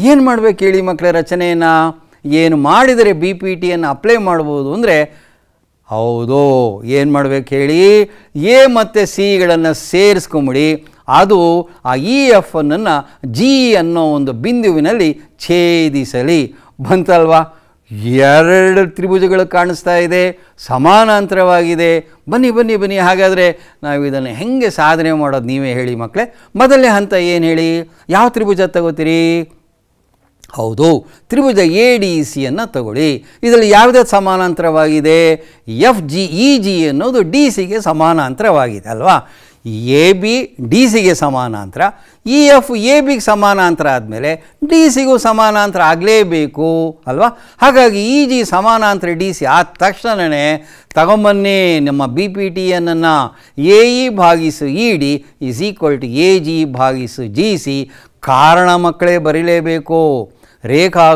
ಏನು ಮಾಡಬೇಕು ಹೇಳಿ ಮಕ್ಕಳ ರಚನೆಯನ್ನು ಏನು ಮಾಡಿದರೆ ಬಿ ಪಿ ಟಿಯನ್ನು ಅಪ್ಲೈ ಮಾಡ್ಬೋದು ಅಂದರೆ ಹೌದು ಏನು ಮಾಡಬೇಕು ಹೇಳಿ ಎ ಮತ್ತು ಸಿಗಳನ್ನು ಸೇರಿಸ್ಕೊಂಬಿಡಿ ಅದು ಆ ಇ ಎಫ್ ಅನ್ನನ್ನು ಜಿ ಅನ್ನೋ ಒಂದು ಬಿಂದುವಿನಲ್ಲಿ ಛೇದಿಸಲಿ ಬಂತಲ್ವಾ ಎರಡು ತ್ರಿಭುಜಗಳು ಕಾಣಿಸ್ತಾ ಇದೆ ಸಮಾನಾಂತರವಾಗಿದೆ ಬನ್ನಿ ಬನ್ನಿ ಬನ್ನಿ ಹಾಗಾದರೆ ನಾವು ಇದನ್ನು ಹೆಂಗೆ ಸಾಧನೆ ಮಾಡೋದು ನೀವೇ ಹೇಳಿ ಮಕ್ಕಳೇ ಮೊದಲನೇ ಹಂತ ಏನು ಹೇಳಿ ಯಾವ ತ್ರಿಭುಜ ತಗೋತೀರಿ ಹೌದು ತ್ರಿಭುಜ ಎ ಡಿ ಸಿಯನ್ನು ತಗೊಳ್ಳಿ ಇದರಲ್ಲಿ ಯಾವುದೇ ಸಮಾನಾಂತರವಾಗಿದೆ e F G E G ಅನ್ನೋದು ಡಿ ಸಿಗೆ ಸಮಾನಾಂತರವಾಗಿದೆ ಅಲ್ವಾ ಎ ಬಿ ಡಿ ಸಿಗೆ ಸಮಾನಾಂತರ ಇ ಎಫ್ ಎ ಬಿಗೆ ಸಮಾನಾಂತರ ಆದಮೇಲೆ ಡಿ ಸಿಗೂ ಸಮಾನಾಂತರ ಆಗಲೇಬೇಕು ಅಲ್ವಾ ಹಾಗಾಗಿ ಇ e ಜಿ ಸಮಾನಾಂತರ ಡಿ ಸಿ ಆದ ತಕ್ಷಣವೇ ತಗೊಂಬನ್ನಿ ನಿಮ್ಮ ಬಿ ಪಿ ಟಿ ಎನ್ನನ್ನು ಎ ಇ e ಭಾಗಿಸು E D is equal to A G ಭಾಗಿಸು ಜಿ ಸಿ ಕಾರಣ ಮಕ್ಕಳೇ ಬರೀಲೇಬೇಕು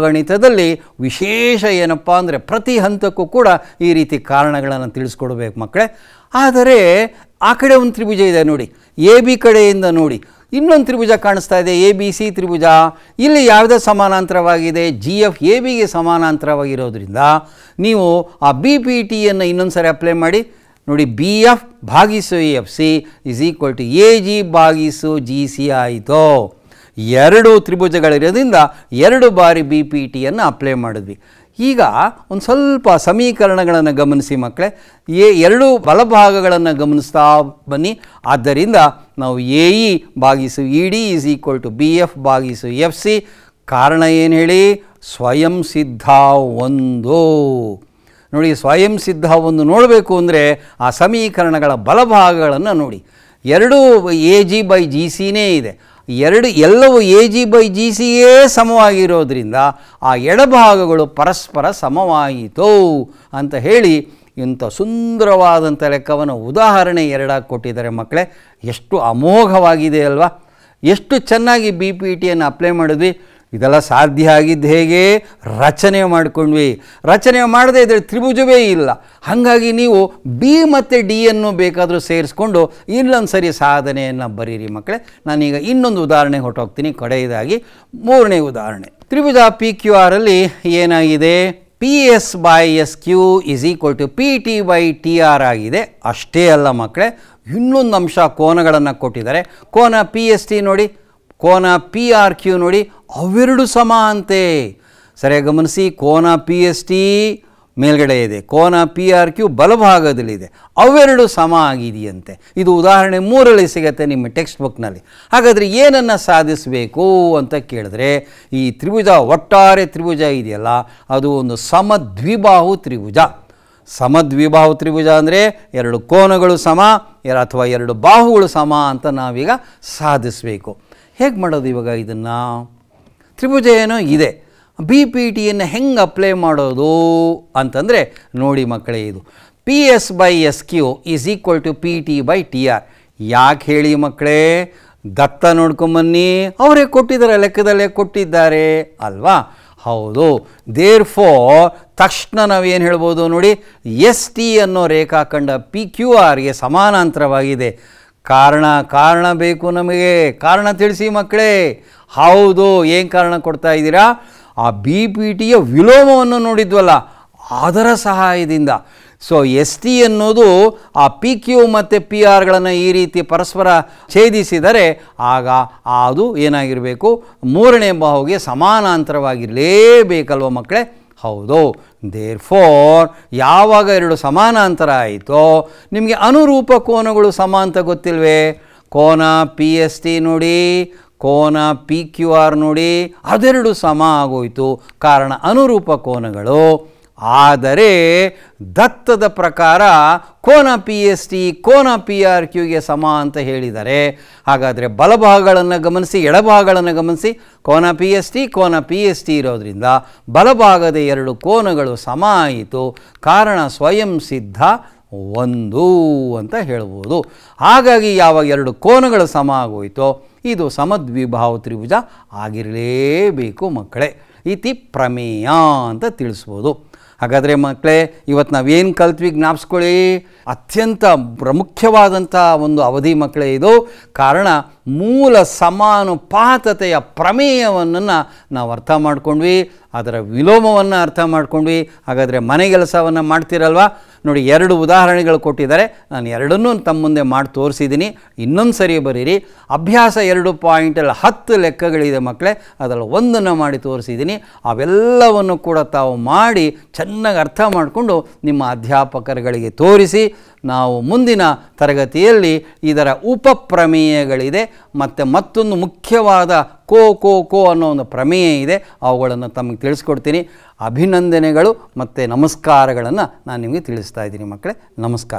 ಗಣಿತದಲ್ಲಿ ವಿಶೇಷ ಏನಪ್ಪ ಅಂದರೆ ಪ್ರತಿ ಹಂತಕ್ಕೂ ಕೂಡ ಈ ರೀತಿ ಕಾರಣಗಳನ್ನು ತಿಳಿಸ್ಕೊಡ್ಬೇಕು ಮಕ್ಕಳೇ ಆದರೆ ಆ ಕಡೆ ಒಂದು ತ್ರಿಭುಜ ಇದೆ ನೋಡಿ ಎ ಬಿ ಕಡೆಯಿಂದ ನೋಡಿ ಇನ್ನೊಂದು ತ್ರಿಭುಜ ಕಾಣಿಸ್ತಾ ಇದೆ ಎ ಬಿ ಸಿ ತ್ರಿಭುಜ ಇಲ್ಲಿ ಯಾವುದೇ ಸಮಾನಾಂತರವಾಗಿದೆ ಜಿ ಎಫ್ ಎ ಬಿಗೆ ಸಮಾನಾಂತರವಾಗಿರೋದ್ರಿಂದ ನೀವು ಆ ಬಿ ಪಿ ಟಿಯನ್ನು ಇನ್ನೊಂದು ಸಾರಿ ಅಪ್ಲೈ ಮಾಡಿ ನೋಡಿ ಬಿ ಎಫ್ ಭಾಗಿಸು F C is equal to A G ಭಾಗಿಸು ಜಿ ಸಿ ಆಯಿತು ಎರಡು ತ್ರಿಭುಜಗಳಿರೋದ್ರಿಂದ ಎರಡು ಬಾರಿ ಬಿ ಪಿ ಟಿಯನ್ನು ಅಪ್ಲೈ ಮಾಡಿದ್ವಿ ಈಗ ಒಂದು ಸ್ವಲ್ಪ ಸಮೀಕರಣಗಳನ್ನು ಗಮನಿಸಿ ಮಕ್ಕಳೇ ಎ ಎರಡು ಬಲಭಾಗಗಳನ್ನು ಗಮನಿಸ್ತಾ ಬನ್ನಿ ಆದ್ದರಿಂದ ನಾವು ಎ ಇ e ಭಾಗಿಸು E D is equal to B F ಭಾಗಿಸು ಎಫ್ ಸಿ ಕಾರಣ ಏನು ಹೇಳಿ ಸ್ವಯಂ ಸಿದ್ಧ ಒಂದು ನೋಡಿ ಸ್ವಯಂ ಸಿದ್ಧ ಒಂದು ನೋಡಬೇಕು ಅಂದರೆ ಆ ಸಮೀಕರಣಗಳ ಬಲಭಾಗಗಳನ್ನು ನೋಡಿ ಎರಡೂ ಎ ಜಿ ಬೈ ಜಿ ಸಿನೇ ಇದೆ ಎರಡು ಎಲ್ಲವೂ ಎ ಜಿ ಬೈ ಜಿ ಸಿಯೇ ಸಮವಾಗಿರೋದ್ರಿಂದ ಆ ಎಡಭಾಗಗಳು ಪರಸ್ಪರ ಸಮವಾಯಿತು ಅಂತ ಹೇಳಿ ಇಂಥ ಸುಂದರವಾದಂಥ ಲೆಕ್ಕವನ್ನು ಉದಾಹರಣೆ ಎರಡಾಗಿ ಕೊಟ್ಟಿದ್ದಾರೆ ಮಕ್ಕಳೇ ಎಷ್ಟು ಅಮೋಘವಾಗಿದೆ ಅಲ್ವಾ ಎಷ್ಟು ಚೆನ್ನಾಗಿ ಬಿ ಪಿ ಟಿಯನ್ನು ಅಪ್ಲೈ ಮಾಡಿದ್ವಿ ಇದೆಲ್ಲ ಸಾಧ್ಯ ಆಗಿದ್ದು ಹೇಗೆ ರಚನೆ ಮಾಡಿಕೊಂಡ್ವಿ ರಚನೆ ಮಾಡದೇ ಇದ್ರೆ ತ್ರಿಭುಜವೇ ಇಲ್ಲ ಹಾಗಾಗಿ ನೀವು ಬಿ ಮತ್ತು ಡಿಯನ್ನು ಬೇಕಾದರೂ ಸೇರಿಸ್ಕೊಂಡು ಇನ್ನೊಂದು ಸರಿ ಸಾಧನೆಯನ್ನು ಬರೀರಿ ಮಕ್ಕಳೇ ನಾನೀಗ ಇನ್ನೊಂದು ಉದಾಹರಣೆ ಹೊಟ್ಟೋಗ್ತೀನಿ ಕಡೆಯದಾಗಿ ಮೂರನೇ ಉದಾಹರಣೆ ತ್ರಿಭುಜ ಪಿ ಕ್ಯೂ ಆರಲ್ಲಿ ಏನಾಗಿದೆ P S by S Q is equal to P T by T R ಆಗಿದೆ ಅಷ್ಟೇ ಅಲ್ಲ ಮಕ್ಕಳೇ ಇನ್ನೊಂದು ಅಂಶ ಕೋನಗಳನ್ನು ಕೊಟ್ಟಿದ್ದಾರೆ ಕೋನ ಪಿ ಎಸ್ ಟಿ ನೋಡಿ ಕೋನ ಪಿ ಆರ್ ಕ್ಯೂ ನೋಡಿ ಅವೆರಡು ಸಮ ಅಂತೆ ಸರಿಯಾಗಿ ಗಮನಿಸಿ ಕೋನ ಪಿ ಎಸ್ ಟಿ ಮೇಲ್ಗಡೆ ಇದೆ ಕೋನ ಪಿ ಆರ್ ಕ್ಯೂ ಬಲಭಾಗದಲ್ಲಿದೆ ಅವೆರಡು ಸಮ ಆಗಿದೆಯಂತೆ ಇದು ಉದಾಹರಣೆ ಮೂರರಲ್ಲಿ ಸಿಗತ್ತೆ ನಿಮ್ಮ ಟೆಕ್ಸ್ಟ್ ಬುಕ್ನಲ್ಲಿ ಹಾಗಾದರೆ ಏನನ್ನು ಸಾಧಿಸಬೇಕು ಅಂತ ಕೇಳಿದ್ರೆ ಈ ತ್ರಿಭುಜ ಒಟ್ಟಾರೆ ತ್ರಿಭುಜ ಇದೆಯಲ್ಲ ಅದು ಒಂದು ಸಮದ್ವಿಬಾಹು ತ್ರಿಭುಜ ಸಮದ್ವಿಬಾಹು ತ್ರಿಭುಜ ಅಂದರೆ ಎರಡು ಕೋನಗಳು ಸಮ ಅಥವಾ ಎರಡು ಬಾಹುಗಳು ಸಮ ಅಂತ ನಾವೀಗ ಸಾಧಿಸಬೇಕು ಹೇಗೆ ಮಾಡೋದು ಇವಾಗ ಇದನ್ನು ತ್ರಿಭುಜ ಏನೋ ಇದೆ ಬಿ ಪಿ ಟಿಯನ್ನು ಹೆಂಗೆ ಅಪ್ಲೈ ಮಾಡೋದು ಅಂತಂದರೆ ನೋಡಿ ಮಕ್ಕಳೇ ಇದು P S by S Q is equal to P T by T R ಯಾಕೆ ಹೇಳಿ ಮಕ್ಕಳೇ ದತ್ತ ನೋಡ್ಕೊಂಬನ್ನಿ ಅವರೇ ಕೊಟ್ಟಿದ್ದಾರೆ ಲೆಕ್ಕದಲ್ಲೇ ಕೊಟ್ಟಿದ್ದಾರೆ ಅಲ್ವಾ ಹೌದು ದೇರ್ ಫೋ ತಕ್ಷಣ ನಾವೇನು ಹೇಳ್ಬೋದು ನೋಡಿ ಎಸ್ ಟಿ ಅನ್ನೋ ರೇಖಾಖಂಡ ಪಿ ಕ್ಯೂ ಆರ್ಗೆ ಸಮಾನಾಂತರವಾಗಿದೆ ಕಾರಣ ಕಾರಣ ಬೇಕು ನಮಗೆ ಕಾರಣ ತಿಳಿಸಿ ಮಕ್ಕಳೇ ಹೌದು ಏನು ಕಾರಣ ಕೊಡ್ತಾ ಇದ್ದೀರಾ ಆ ಬಿ ಪಿ ಟಿಯ ವಿಲೋಮವನ್ನು ನೋಡಿದ್ವಲ್ಲ ಅದರ ಸಹಾಯದಿಂದ ಸೊ ಎಸ್ ಟಿ ಅನ್ನೋದು ಆ ಪಿ ಕ್ಯೂ ಮತ್ತು ಪಿ ಆರ್ಗಳನ್ನು ಈ ರೀತಿ ಪರಸ್ಪರ ಛೇದಿಸಿದರೆ ಆಗ ಅದು ಏನಾಗಿರಬೇಕು ಮೂರನೇ ಬಾಹುಗೆ ಸಮಾನಾಂತರವಾಗಿರಲೇಬೇಕಲ್ವ ಮಕ್ಕಳೇ ಹೌದು ದೇರ್ ಫೋರ್ ಯಾವಾಗ ಎರಡು ಸಮಾನಾಂತರ ಆಯಿತೋ ನಿಮಗೆ ಅನುರೂಪ ಕೋನಗಳು ಸಮ ಅಂತ ಗೊತ್ತಿಲ್ವೇ ಕೋನ ಪಿ ಎಸ್ ಟಿ ನೋಡಿ ಕೋನ ಪಿ ಕ್ಯೂ ಆರ್ ನೋಡಿ ಅದೆರಡು ಸಮ ಆಗೋಯಿತು ಕಾರಣ ಅನುರೂಪ ಕೋನಗಳು ಆದರೆ ದತ್ತದ ಪ್ರಕಾರ ಕೋನ ಪಿ ಎಸ್ ಟಿ ಕೋನ ಪಿ ಆರ್ ಕ್ಯೂಗೆ ಸಮ ಅಂತ ಹೇಳಿದರೆ ಹಾಗಾದರೆ ಬಲಭಾಗಗಳನ್ನು ಗಮನಿಸಿ ಎಡಭಾಗಗಳನ್ನು ಗಮನಿಸಿ ಕೋನ ಪಿ ಎಸ್ ಟಿ ಕೋನ ಪಿ ಎಸ್ ಟಿ ಇರೋದರಿಂದ ಬಲಭಾಗದ ಎರಡು ಕೋನಗಳು ಸಮ ಆಯಿತು ಕಾರಣ ಸ್ವಯಂ ಸಿದ್ಧ ಒಂದು ಅಂತ ಹೇಳ್ಬೋದು ಹಾಗಾಗಿ ಯಾವಾಗ ಎರಡು ಕೋನಗಳು ಸಮ ಆಗೋಯಿತೋ ಇದು ಸಮದ್ವಿಭಾವ ತ್ರಿಭುಜ ಆಗಿರಲೇಬೇಕು ಮಕ್ಕಳೇ ಇತಿ ಪ್ರಮೇಯ ಅಂತ ತಿಳಿಸ್ಬೋದು ಹಾಗಾದರೆ ಮಕ್ಕಳೇ ಇವತ್ತು ನಾವೇನು ಕಲ್ತ್ವಿ ಜ್ಞಾಪಿಸ್ಕೊಳ್ಳಿ ಅತ್ಯಂತ ಪ್ರಮುಖ್ಯವಾದಂಥ ಒಂದು ಅವಧಿ ಮಕ್ಕಳೇ ಇದು ಕಾರಣ ಮೂಲ ಸಮಾನುಪಾತತೆಯ ಪ್ರಮೇಯವನ್ನು ನಾವು ಅರ್ಥ ಮಾಡ್ಕೊಂಡ್ವಿ ಅದರ ವಿಲೋಮವನ್ನು ಅರ್ಥ ಮಾಡ್ಕೊಂಡ್ವಿ ಹಾಗಾದರೆ ಮನೆ ಕೆಲಸವನ್ನು ಮಾಡ್ತಿರಲ್ವಾ ನೋಡಿ ಎರಡು ಉದಾಹರಣೆಗಳು ಕೊಟ್ಟಿದ್ದಾರೆ ನಾನು ಎರಡನ್ನೂ ತಮ್ಮ ಮುಂದೆ ಮಾಡಿ ತೋರಿಸಿದ್ದೀನಿ ಇನ್ನೊಂದು ಸರಿ ಬರೀರಿ ಅಭ್ಯಾಸ ಎರಡು ಪಾಯಿಂಟಲ್ಲಿ ಹತ್ತು ಲೆಕ್ಕಗಳಿದೆ ಮಕ್ಕಳೇ ಅದರಲ್ಲಿ ಒಂದನ್ನು ಮಾಡಿ ತೋರಿಸಿದ್ದೀನಿ ಅವೆಲ್ಲವನ್ನು ಕೂಡ ತಾವು ಮಾಡಿ ಚೆನ್ನಾಗಿ ಅರ್ಥ ಮಾಡಿಕೊಂಡು ನಿಮ್ಮ ಅಧ್ಯಾಪಕರುಗಳಿಗೆ ತೋರಿಸಿ ನಾವು ಮುಂದಿನ ತರಗತಿಯಲ್ಲಿ ಇದರ ಉಪಪ್ರಮೇಯಗಳಿದೆ ಮತ್ತು ಮತ್ತೊಂದು ಮುಖ್ಯವಾದ ಕೋ ಕೋ ಕೋ ಅನ್ನೋ ಒಂದು ಪ್ರಮೇಯ ಇದೆ ಅವುಗಳನ್ನು ತಮಗೆ ತಿಳಿಸ್ಕೊಡ್ತೀನಿ ಅಭಿನಂದನೆಗಳು ಮತ್ತು ನಮಸ್ಕಾರಗಳನ್ನು ನಾನು ನಿಮಗೆ ತಿಳಿಸ್ತಾ ಇದ್ದೀನಿ ಮಕ್ಕಳೇ ನಮಸ್ಕಾರ